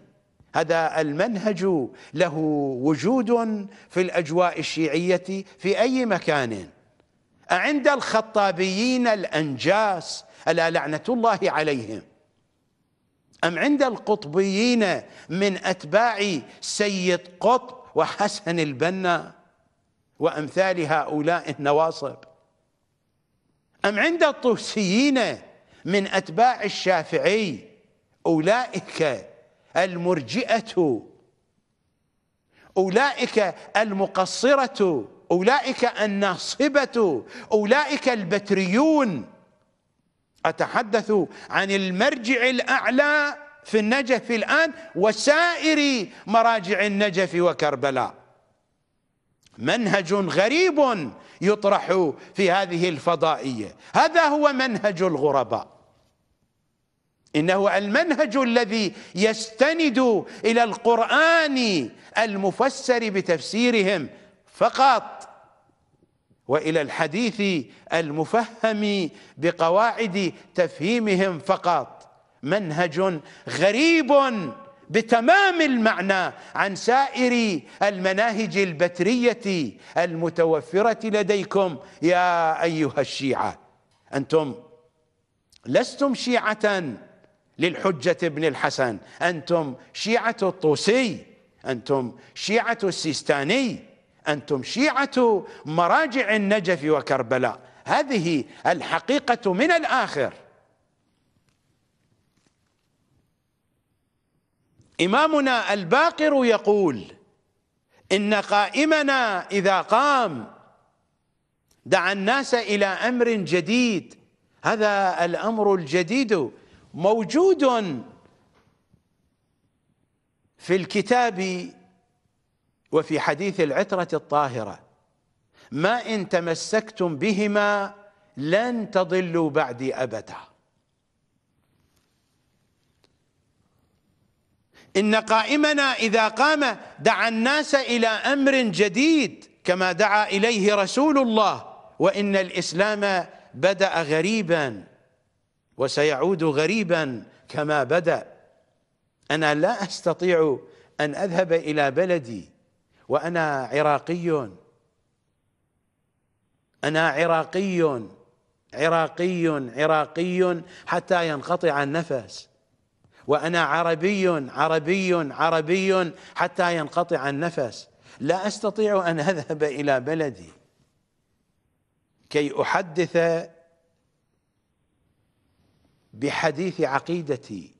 هذا المنهج له وجود في الأجواء الشيعية في أي مكان عند الخطابيين الأنجاس ألا لعنة الله عليهم أم عند القطبيين من أتباع سيد قطب وحسن البنا وأمثال هؤلاء النواصب أم عند الطوسيين من أتباع الشافعي أولئك المرجئة أولئك المقصرة أولئك الناصبة أولئك البتريون أتحدث عن المرجع الأعلى في النجف الآن وسائر مراجع النجف وكربلاء منهج غريب يطرح في هذه الفضائية هذا هو منهج الغرباء إنه المنهج الذي يستند إلى القرآن المفسر بتفسيرهم فقط وإلى الحديث المفهم بقواعد تفهيمهم فقط منهج غريب بتمام المعنى عن سائر المناهج البترية المتوفرة لديكم يا أيها الشيعة أنتم لستم شيعة للحجة ابن الحسن أنتم شيعة الطوسي أنتم شيعة السيستاني أنتم شيعة مراجع النجف وكربلاء هذه الحقيقة من الآخر إمامنا الباقر يقول إن قائمنا إذا قام دعا الناس إلى أمر جديد هذا الأمر الجديد موجود في الكتاب وفي حديث العترة الطاهرة ما إن تمسكتم بهما لن تضلوا بعدي أبدا إن قائمنا إذا قام دعا الناس إلى أمر جديد كما دعا إليه رسول الله وإن الإسلام بدأ غريباً وسيعود غريبا كما بدا انا لا استطيع ان اذهب الى بلدي وانا عراقي انا عراقي عراقي عراقي حتى ينقطع النفس وانا عربي عربي عربي حتى ينقطع النفس لا استطيع ان اذهب الى بلدي كي احدث بحديث عقيدتي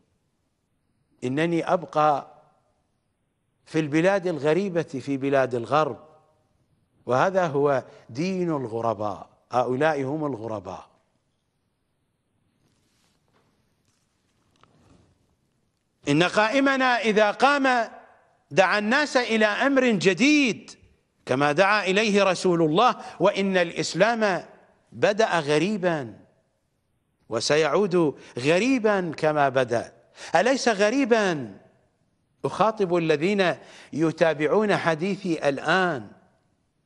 انني ابقى في البلاد الغريبه في بلاد الغرب وهذا هو دين الغرباء هؤلاء هم الغرباء ان قائمنا اذا قام دعا الناس الى امر جديد كما دعا اليه رسول الله وان الاسلام بدا غريبا وسيعود غريبا كما بدا أليس غريبا أخاطب الذين يتابعون حديثي الآن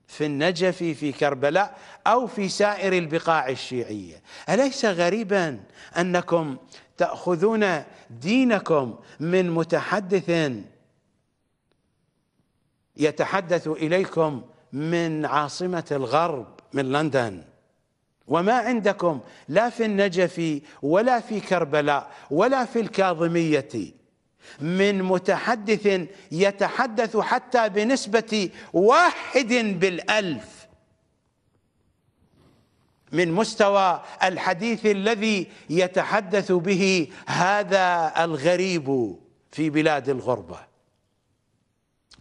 في النجف في كربلاء أو في سائر البقاع الشيعية أليس غريبا أنكم تأخذون دينكم من متحدث يتحدث إليكم من عاصمة الغرب من لندن وما عندكم لا في النجف ولا في كربلاء ولا في الكاظمية من متحدث يتحدث حتى بنسبة واحد بالألف من مستوى الحديث الذي يتحدث به هذا الغريب في بلاد الغربة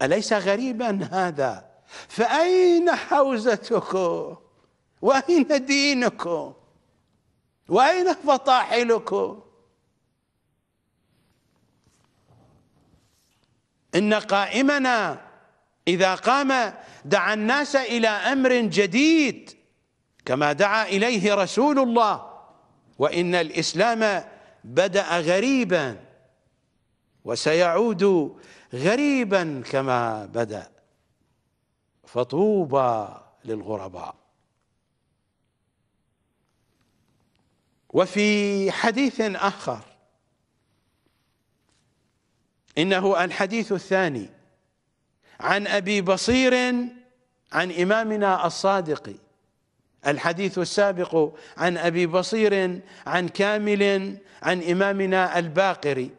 أليس غريبا هذا فأين حوزتكم واين دينكم واين فطاحلكم ان قائمنا اذا قام دعا الناس الى امر جديد كما دعا اليه رسول الله وان الاسلام بدا غريبا وسيعود غريبا كما بدا فطوبى للغرباء وفي حديث آخر إنه الحديث الثاني عن أبي بصير عن إمامنا الصادق الحديث السابق عن أبي بصير عن كامل عن إمامنا الباقري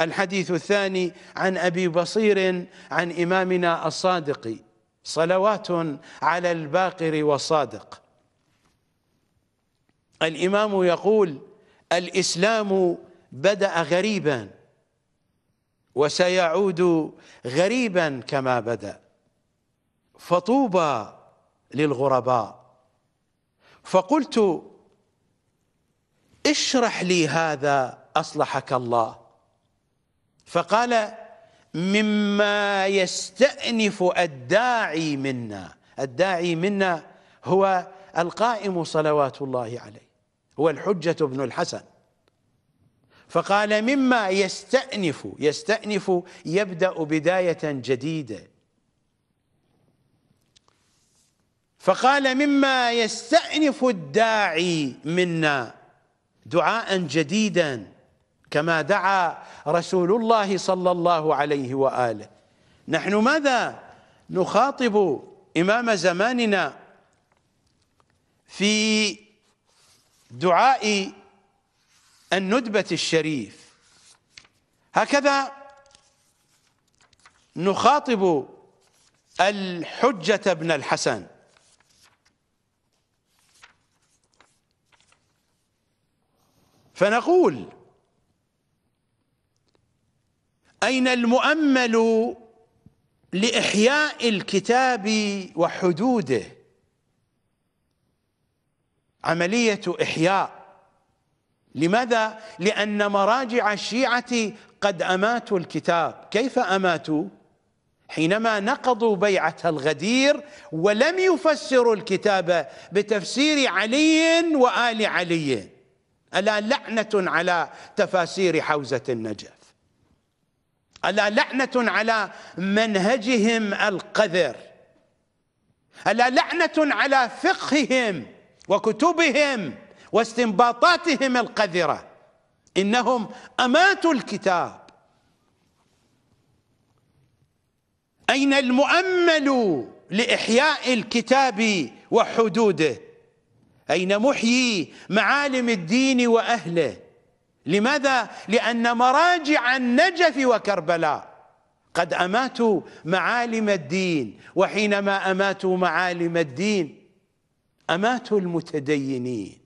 الحديث الثاني عن أبي بصير عن إمامنا الصادق صلوات على الباقر والصادق الإمام يقول الإسلام بدأ غريبا وسيعود غريبا كما بدأ فطوبى للغرباء فقلت اشرح لي هذا أصلحك الله فقال مما يستأنف الداعي منا الداعي منا هو القائم صلوات الله عليه هو الحجة بن الحسن فقال مما يستأنف يستأنف يبدأ بداية جديدة فقال مما يستأنف الداعي منا دعاء جديدا كما دعا رسول الله صلى الله عليه وآله نحن ماذا نخاطب إمام زماننا في دعاء الندبة الشريف هكذا نخاطب الحجة بن الحسن فنقول أين المؤمل لإحياء الكتاب وحدوده عملية إحياء لماذا؟ لأن مراجع الشيعة قد أماتوا الكتاب كيف أماتوا؟ حينما نقضوا بيعة الغدير ولم يفسروا الكتاب بتفسير علي وآل علي ألا لعنة على تفاسير حوزة النجف ألا لعنة على منهجهم القذر ألا لعنة على فقههم وكتبهم واستنباطاتهم القذرة إنهم أماتوا الكتاب أين المؤمل لإحياء الكتاب وحدوده أين محيي معالم الدين وأهله لماذا؟ لأن مراجع النجف وكربلاء قد أماتوا معالم الدين وحينما أماتوا معالم الدين أماتوا المتدينين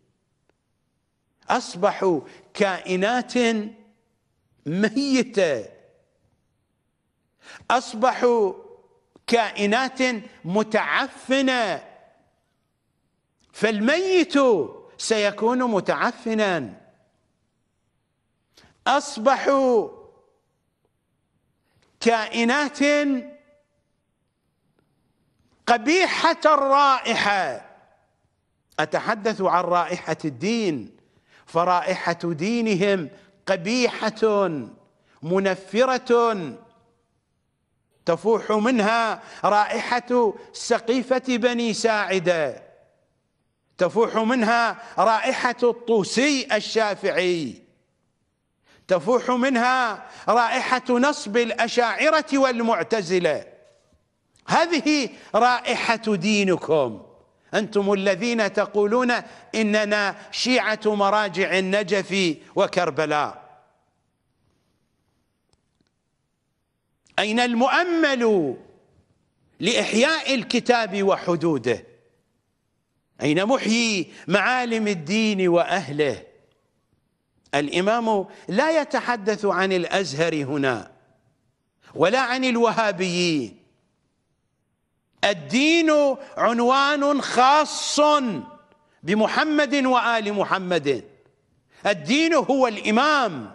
أصبحوا كائنات ميتة أصبحوا كائنات متعفنة فالميت سيكون متعفنا أصبحوا كائنات قبيحة الرائحة اتحدث عن رائحه الدين فرائحه دينهم قبيحه منفره تفوح منها رائحه سقيفه بني ساعده تفوح منها رائحه الطوسي الشافعي تفوح منها رائحه نصب الاشاعره والمعتزله هذه رائحه دينكم أنتم الذين تقولون إننا شيعة مراجع النجف وكربلاء أين المؤمل لإحياء الكتاب وحدوده أين محيي معالم الدين وأهله الإمام لا يتحدث عن الأزهر هنا ولا عن الوهابيين الدين عنوان خاص بمحمد وآل محمد الدين هو الإمام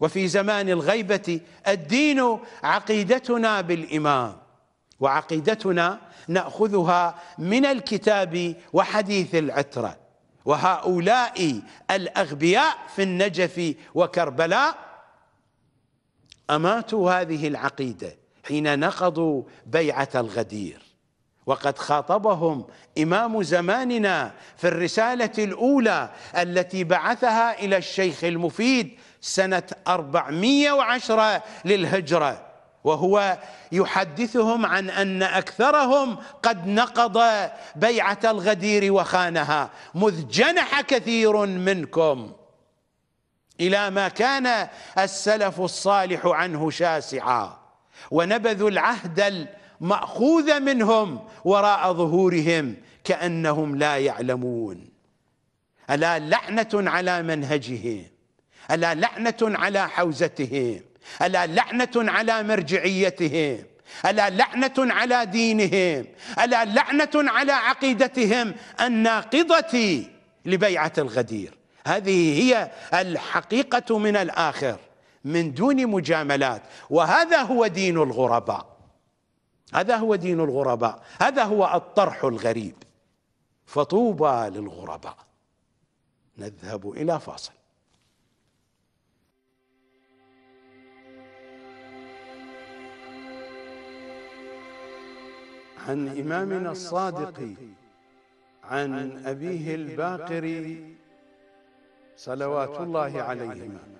وفي زمان الغيبة الدين عقيدتنا بالإمام وعقيدتنا نأخذها من الكتاب وحديث العترة وهؤلاء الأغبياء في النجف وكربلاء أماتوا هذه العقيدة حين نقضوا بيعة الغدير وقد خاطبهم إمام زماننا في الرسالة الأولى التي بعثها إلى الشيخ المفيد سنة 410 للهجرة وهو يحدثهم عن أن أكثرهم قد نقض بيعة الغدير وخانها مذ جنح كثير منكم إلى ما كان السلف الصالح عنه شاسعاً ونبذوا العهد المأخوذ منهم وراء ظهورهم كأنهم لا يعلمون ألا لعنة على منهجهم ألا لعنة على حوزتهم ألا لعنة على مرجعيتهم ألا لعنة على دينهم ألا لعنة على عقيدتهم الناقضة لبيعة الغدير هذه هي الحقيقة من الآخر من دون مجاملات وهذا هو دين الغرباء هذا هو دين الغرباء هذا هو الطرح الغريب فطوبى للغرباء نذهب الى فاصل عن امامنا الصادق عن ابيه الباقر صلوات الله عليهما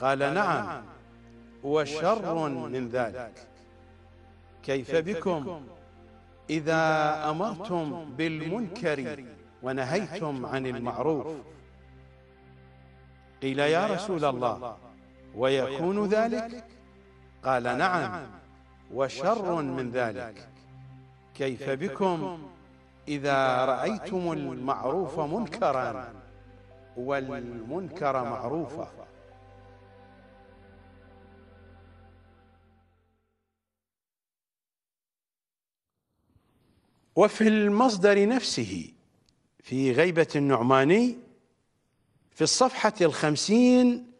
قال نعم, نعم. وشر من ذلك كيف بكم إذا أمرتم بالمنكر ونهيتم عن المعروف قيل يا رسول الله ويكون ذلك قال نعم, نعم. وشر من ذلك كيف بكم إذا رأيتم المعروف منكرا والمنكر معروفا وفي المصدر نفسه في غيبة النعماني في الصفحة الخمسين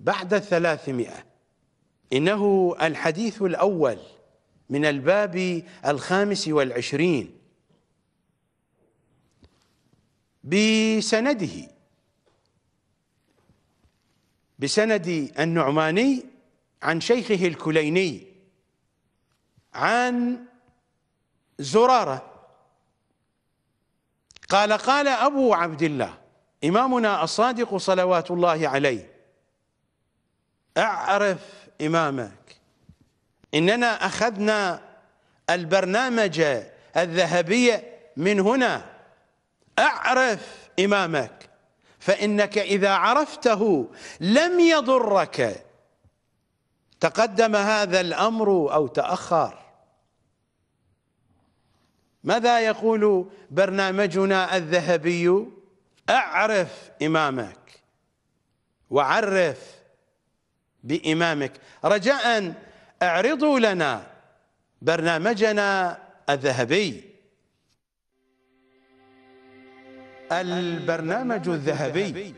بعد الثلاثمائة إنه الحديث الأول من الباب الخامس والعشرين بسنده بسند النعماني عن شيخه الكليني عن زراره قال قال أبو عبد الله إمامنا الصادق صلوات الله عليه أعرف إمامك إننا أخذنا البرنامج الذهبي من هنا أعرف إمامك فإنك إذا عرفته لم يضرك تقدم هذا الأمر أو تأخر ماذا يقول برنامجنا الذهبي أعرف إمامك وعرف بإمامك رجاء اعرضوا لنا برنامجنا الذهبي البرنامج الذهبي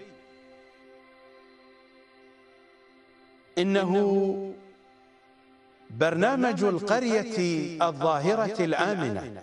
إنه برنامج القرية الظاهرة الآمنة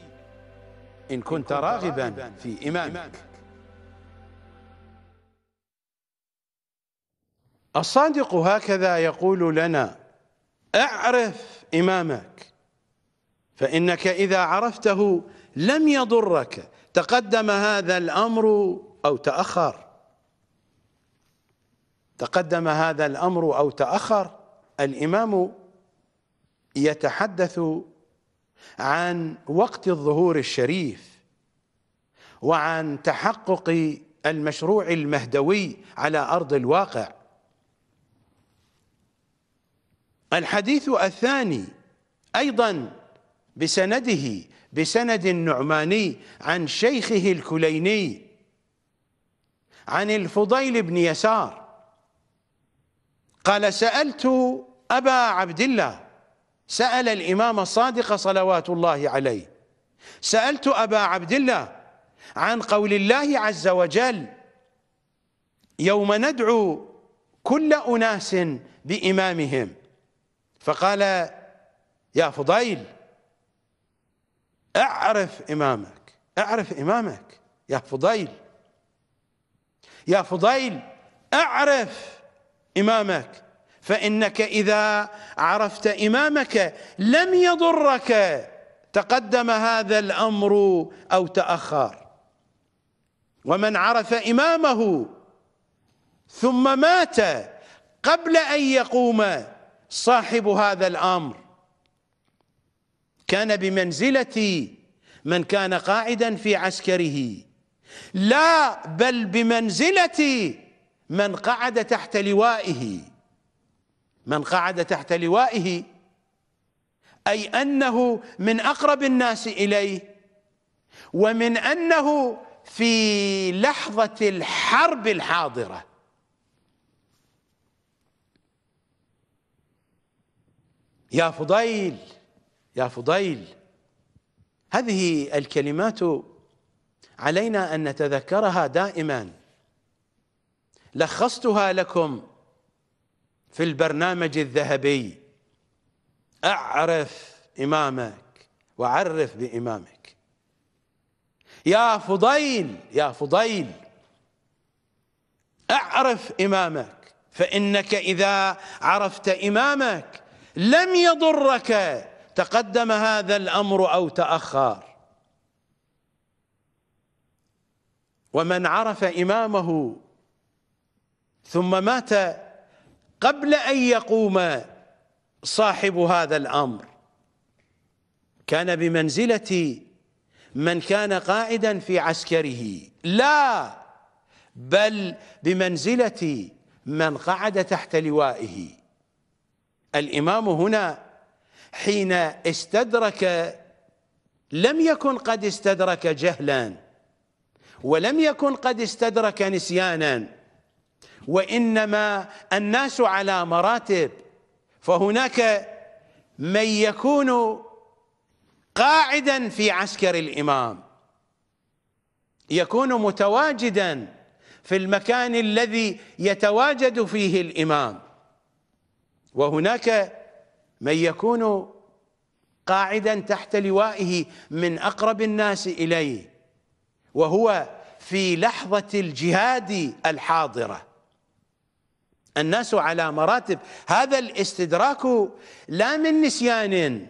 إن كنت راغبا في إمامك الصادق هكذا يقول لنا اعرف إمامك فإنك إذا عرفته لم يضرك تقدم هذا الأمر أو تأخر تقدم هذا الأمر أو تأخر الإمام يتحدث عن وقت الظهور الشريف وعن تحقق المشروع المهدوي على أرض الواقع الحديث الثاني أيضا بسنده بسند النعماني عن شيخه الكليني عن الفضيل بن يسار قال سألت أبا عبد الله سأل الإمام الصادق صلوات الله عليه سألت أبا عبد الله عن قول الله عز وجل يوم ندعو كل أناس بإمامهم فقال يا فضيل أعرف إمامك أعرف إمامك يا فضيل يا فضيل أعرف إمامك فانك اذا عرفت امامك لم يضرك تقدم هذا الامر او تاخر ومن عرف امامه ثم مات قبل ان يقوم صاحب هذا الامر كان بمنزله من كان قاعدا في عسكره لا بل بمنزله من قعد تحت لوائه من قعد تحت لوائه أي أنه من أقرب الناس إليه ومن أنه في لحظة الحرب الحاضرة يا فضيل يا فضيل هذه الكلمات علينا أن نتذكرها دائما لخصتها لكم في البرنامج الذهبي أعرف إمامك وعرف بإمامك يا فضيل يا فضيل أعرف إمامك فإنك إذا عرفت إمامك لم يضرك تقدم هذا الأمر أو تأخر ومن عرف إمامه ثم مات قبل أن يقوم صاحب هذا الأمر كان بمنزلة من كان قائدا في عسكره لا بل بمنزلة من قعد تحت لوائه الإمام هنا حين استدرك لم يكن قد استدرك جهلا ولم يكن قد استدرك نسيانا وإنما الناس على مراتب فهناك من يكون قاعدا في عسكر الإمام يكون متواجدا في المكان الذي يتواجد فيه الإمام وهناك من يكون قاعدا تحت لوائه من أقرب الناس إليه وهو في لحظة الجهاد الحاضرة الناس على مراتب هذا الاستدراك لا من نسيان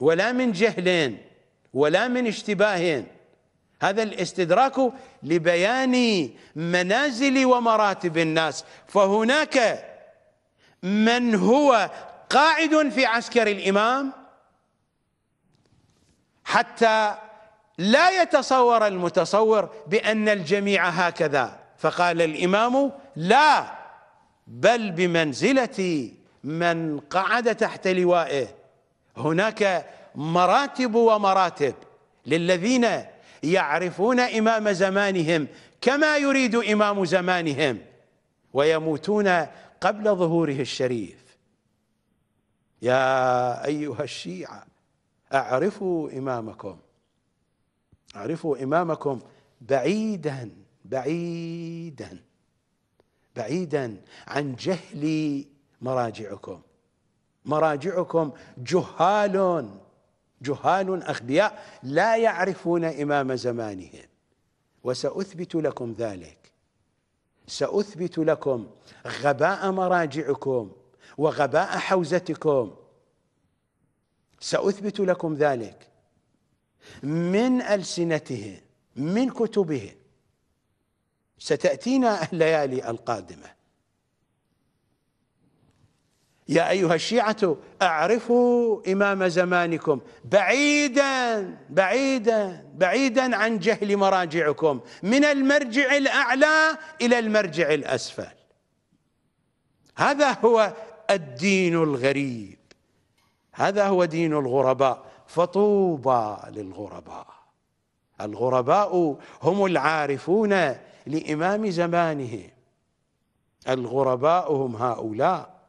ولا من جهل ولا من اشتباه هذا الاستدراك لبيان منازل ومراتب الناس فهناك من هو قاعد في عسكر الإمام حتى لا يتصور المتصور بأن الجميع هكذا فقال الإمام لا بل بمنزلة من قعد تحت لوائه هناك مراتب ومراتب للذين يعرفون إمام زمانهم كما يريد إمام زمانهم ويموتون قبل ظهوره الشريف يا أيها الشيعة أعرفوا إمامكم أعرفوا إمامكم بعيدا بعيدا بعيدا عن جهل مراجعكم مراجعكم جهال جهال أخبياء لا يعرفون إمام زمانهم وسأثبت لكم ذلك سأثبت لكم غباء مراجعكم وغباء حوزتكم سأثبت لكم ذلك من ألسنتهم من كتبهم ستأتينا الليالي القادمة يا أيها الشيعة أعرفوا إمام زمانكم بعيدا بعيدا بعيدا عن جهل مراجعكم من المرجع الأعلى إلى المرجع الأسفل هذا هو الدين الغريب هذا هو دين الغرباء فطوبى للغرباء الغرباء هم العارفون لإمام زمانه الغرباء هم هؤلاء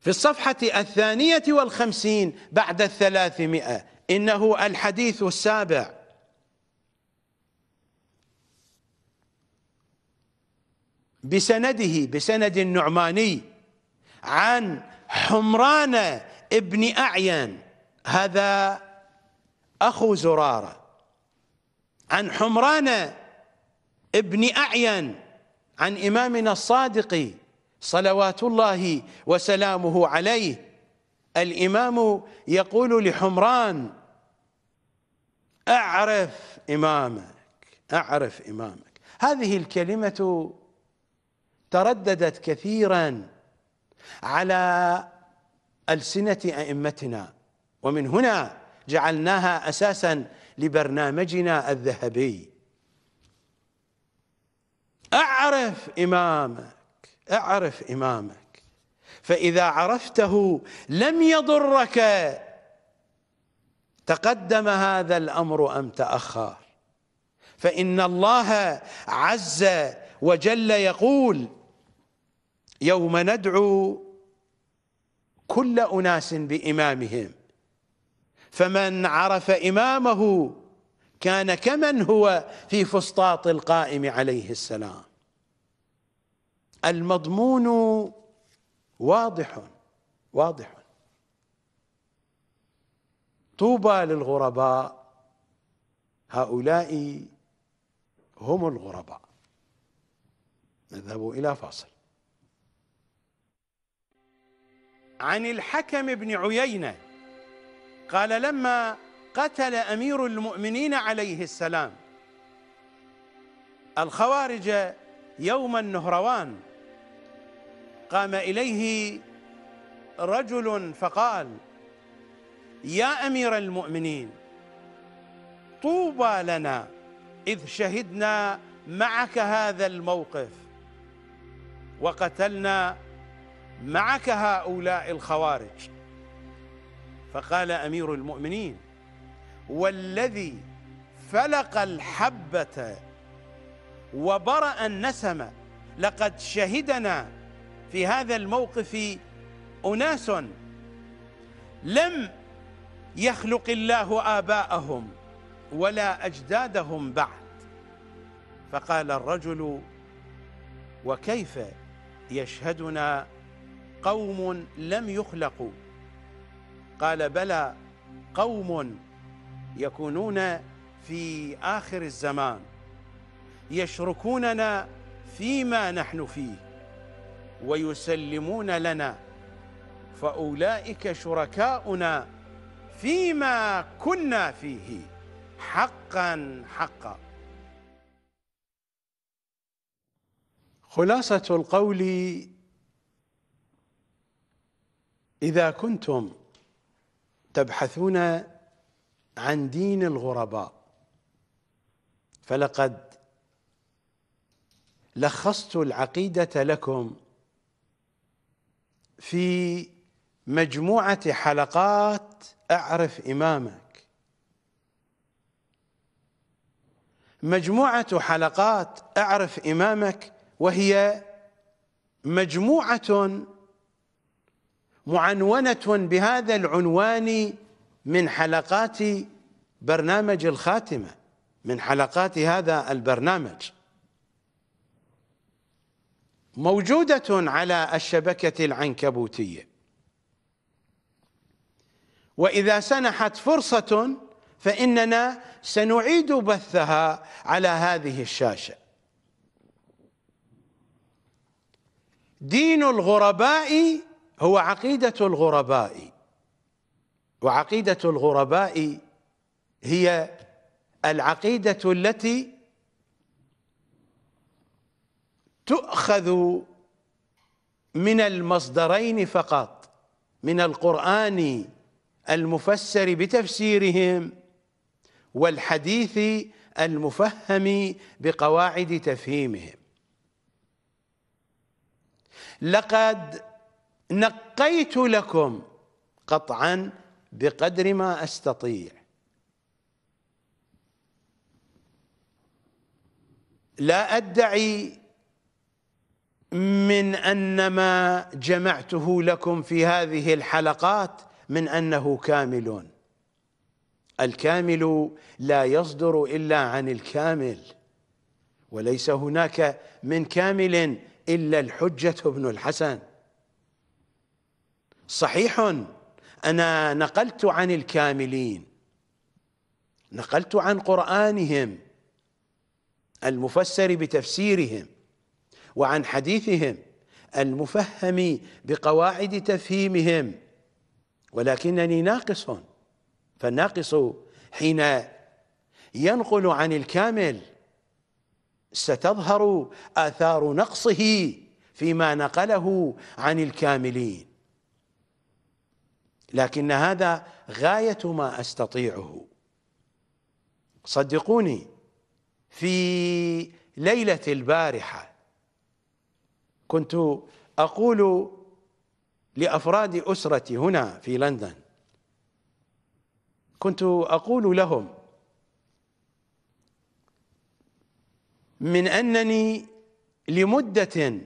في الصفحة الثانية والخمسين بعد الثلاثمائة إنه الحديث السابع بسنده بسند النعماني عن حمران ابن أعين هذا أخو زرارة عن حمران ابن أعين عن إمامنا الصادق صلوات الله وسلامه عليه الإمام يقول لحمران أعرف إمامك أعرف إمامك هذه الكلمة ترددت كثيرا على ألسنة أئمتنا ومن هنا جعلناها اساسا لبرنامجنا الذهبي اعرف امامك اعرف امامك فاذا عرفته لم يضرك تقدم هذا الامر ام تاخر فان الله عز وجل يقول يوم ندعو كل اناس بامامهم فمن عرف إمامه كان كمن هو في فسطاط القائم عليه السلام المضمون واضح واضح طوبى للغرباء هؤلاء هم الغرباء نذهب إلى فاصل عن الحكم بن عيينه قال لما قتل امير المؤمنين عليه السلام الخوارج يوم النهروان قام اليه رجل فقال يا امير المؤمنين طوبى لنا اذ شهدنا معك هذا الموقف وقتلنا معك هؤلاء الخوارج فقال امير المؤمنين والذي فلق الحبه وبرأ النسمة لقد شهدنا في هذا الموقف اناس لم يخلق الله اباءهم ولا اجدادهم بعد فقال الرجل وكيف يشهدنا قوم لم يخلقوا قال بلى قوم يكونون في آخر الزمان يشركوننا فيما نحن فيه ويسلمون لنا فأولئك شركاؤنا فيما كنا فيه حقا حقا خلاصة القول إذا كنتم تبحثون عن دين الغرباء فلقد لخصت العقيدة لكم في مجموعة حلقات أعرف إمامك مجموعة حلقات أعرف إمامك وهي مجموعة معنونه بهذا العنوان من حلقات برنامج الخاتمه من حلقات هذا البرنامج موجوده على الشبكه العنكبوتيه واذا سنحت فرصه فاننا سنعيد بثها على هذه الشاشه دين الغرباء هو عقيدة الغرباء وعقيدة الغرباء هي العقيدة التي تؤخذ من المصدرين فقط من القرآن المفسر بتفسيرهم والحديث المفهم بقواعد تفهيمهم لقد نقيت لكم قطعا بقدر ما استطيع لا ادعي من ان ما جمعته لكم في هذه الحلقات من انه كامل الكامل لا يصدر الا عن الكامل وليس هناك من كامل الا الحجه بن الحسن صحيح أنا نقلت عن الكاملين نقلت عن قرآنهم المفسر بتفسيرهم وعن حديثهم المفهم بقواعد تفهيمهم ولكنني ناقص فالناقص حين ينقل عن الكامل ستظهر آثار نقصه فيما نقله عن الكاملين لكن هذا غاية ما أستطيعه صدقوني في ليلة البارحة كنت أقول لأفراد أسرتي هنا في لندن كنت أقول لهم من أنني لمدة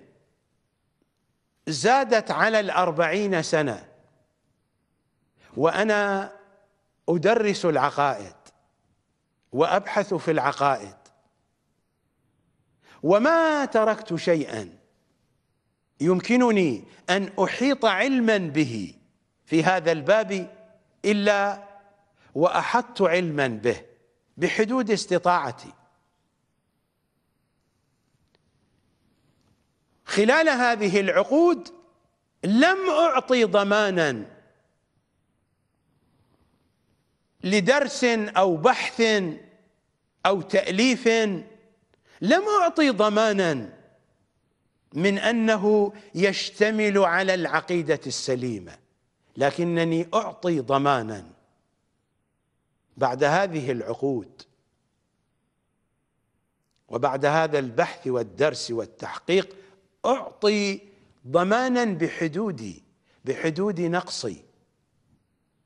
زادت على الأربعين سنة وانا ادرس العقائد وابحث في العقائد وما تركت شيئا يمكنني ان احيط علما به في هذا الباب الا واحطت علما به بحدود استطاعتي خلال هذه العقود لم اعطي ضمانا لدرس او بحث او تاليف لم اعطي ضمانا من انه يشتمل على العقيده السليمه لكنني اعطي ضمانا بعد هذه العقود وبعد هذا البحث والدرس والتحقيق اعطي ضمانا بحدودي بحدود نقصي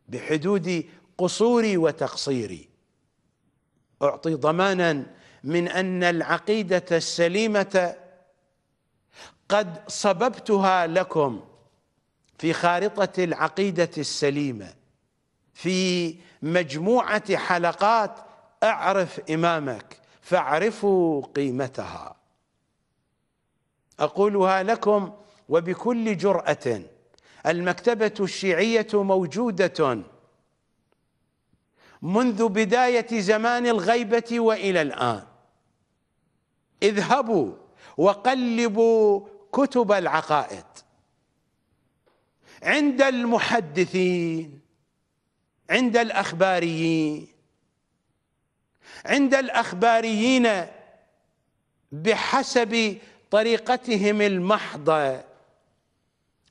بحدود قصوري وتقصيري اعطي ضمانا من ان العقيده السليمه قد صببتها لكم في خارطه العقيده السليمه في مجموعه حلقات اعرف امامك فاعرفوا قيمتها اقولها لكم وبكل جراه المكتبه الشيعيه موجوده منذ بداية زمان الغيبة وإلى الآن اذهبوا وقلبوا كتب العقائد عند المحدثين عند الأخباريين عند الأخباريين بحسب طريقتهم المحضة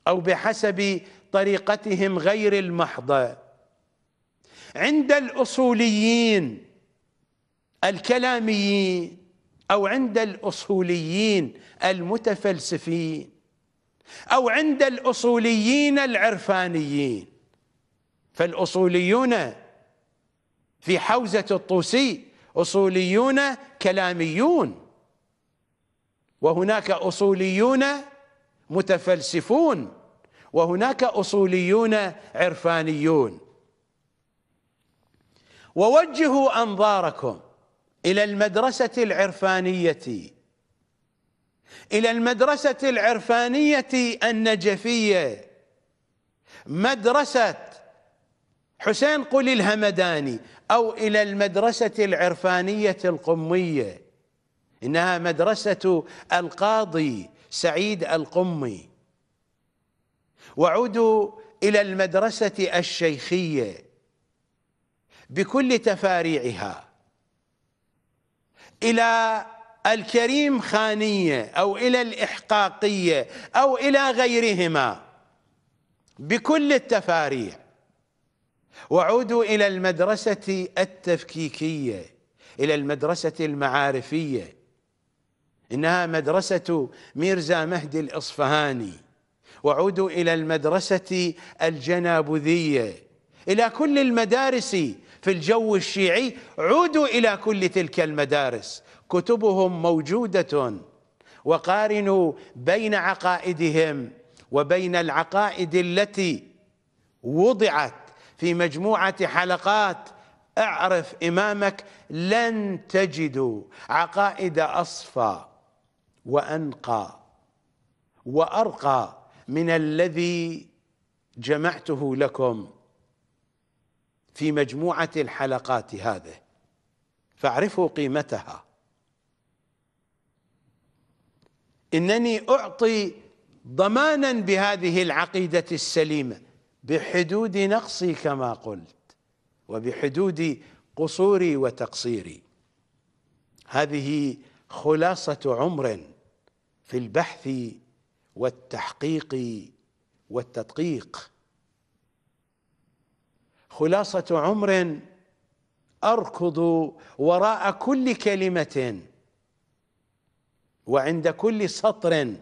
أو بحسب طريقتهم غير المحضة عند الأصوليين الكلاميين أو عند الأصوليين المتفلسفين أو عند الأصوليين العرفانيين فالأصوليون في حوزة الطوسي أصوليون كلاميون وهناك أصوليون متفلسفون وهناك أصوليون عرفانيون ووجهوا أنظاركم إلى المدرسة العرفانية إلى المدرسة العرفانية النجفية مدرسة حسين قل الهمداني أو إلى المدرسة العرفانية القمية إنها مدرسة القاضي سعيد القمي وعودوا إلى المدرسة الشيخية بكل تفاريعها إلى الكريم خانية أو إلى الإحقاقية أو إلى غيرهما بكل التفاريع وعودوا إلى المدرسة التفكيكية إلى المدرسة المعارفية إنها مدرسة ميرزا مهدي الإصفهاني وعودوا إلى المدرسة الجنابذية إلى كل المدارس في الجو الشيعي عودوا إلى كل تلك المدارس كتبهم موجودة وقارنوا بين عقائدهم وبين العقائد التي وضعت في مجموعة حلقات اعرف إمامك لن تجدوا عقائد أصفى وأنقى وأرقى من الذي جمعته لكم في مجموعة الحلقات هذه فاعرفوا قيمتها إنني أعطي ضمانا بهذه العقيدة السليمة بحدود نقصي كما قلت وبحدود قصوري وتقصيري هذه خلاصة عمر في البحث والتحقيق والتدقيق خلاصة عمر أركض وراء كل كلمة وعند كل سطر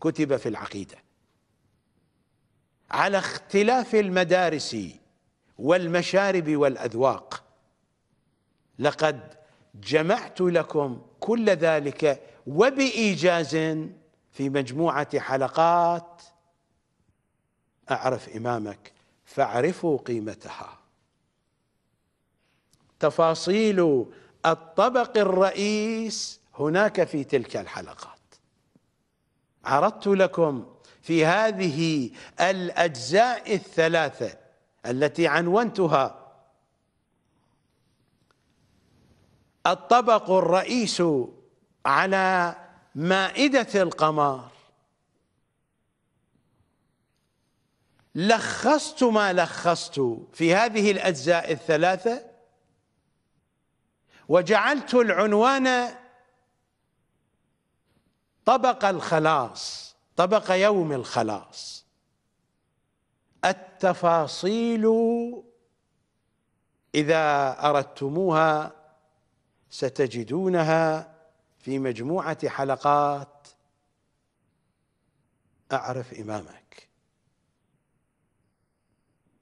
كتب في العقيدة على اختلاف المدارس والمشارب والأذواق لقد جمعت لكم كل ذلك وبإيجاز في مجموعة حلقات أعرف إمامك فاعرفوا قيمتها تفاصيل الطبق الرئيس هناك في تلك الحلقات عرضت لكم في هذه الأجزاء الثلاثة التي عنونتها الطبق الرئيس على مائدة القمر لخصت ما لخصت في هذه الأجزاء الثلاثة وجعلت العنوان طبق الخلاص طبق يوم الخلاص التفاصيل إذا أردتموها ستجدونها في مجموعة حلقات أعرف إمامك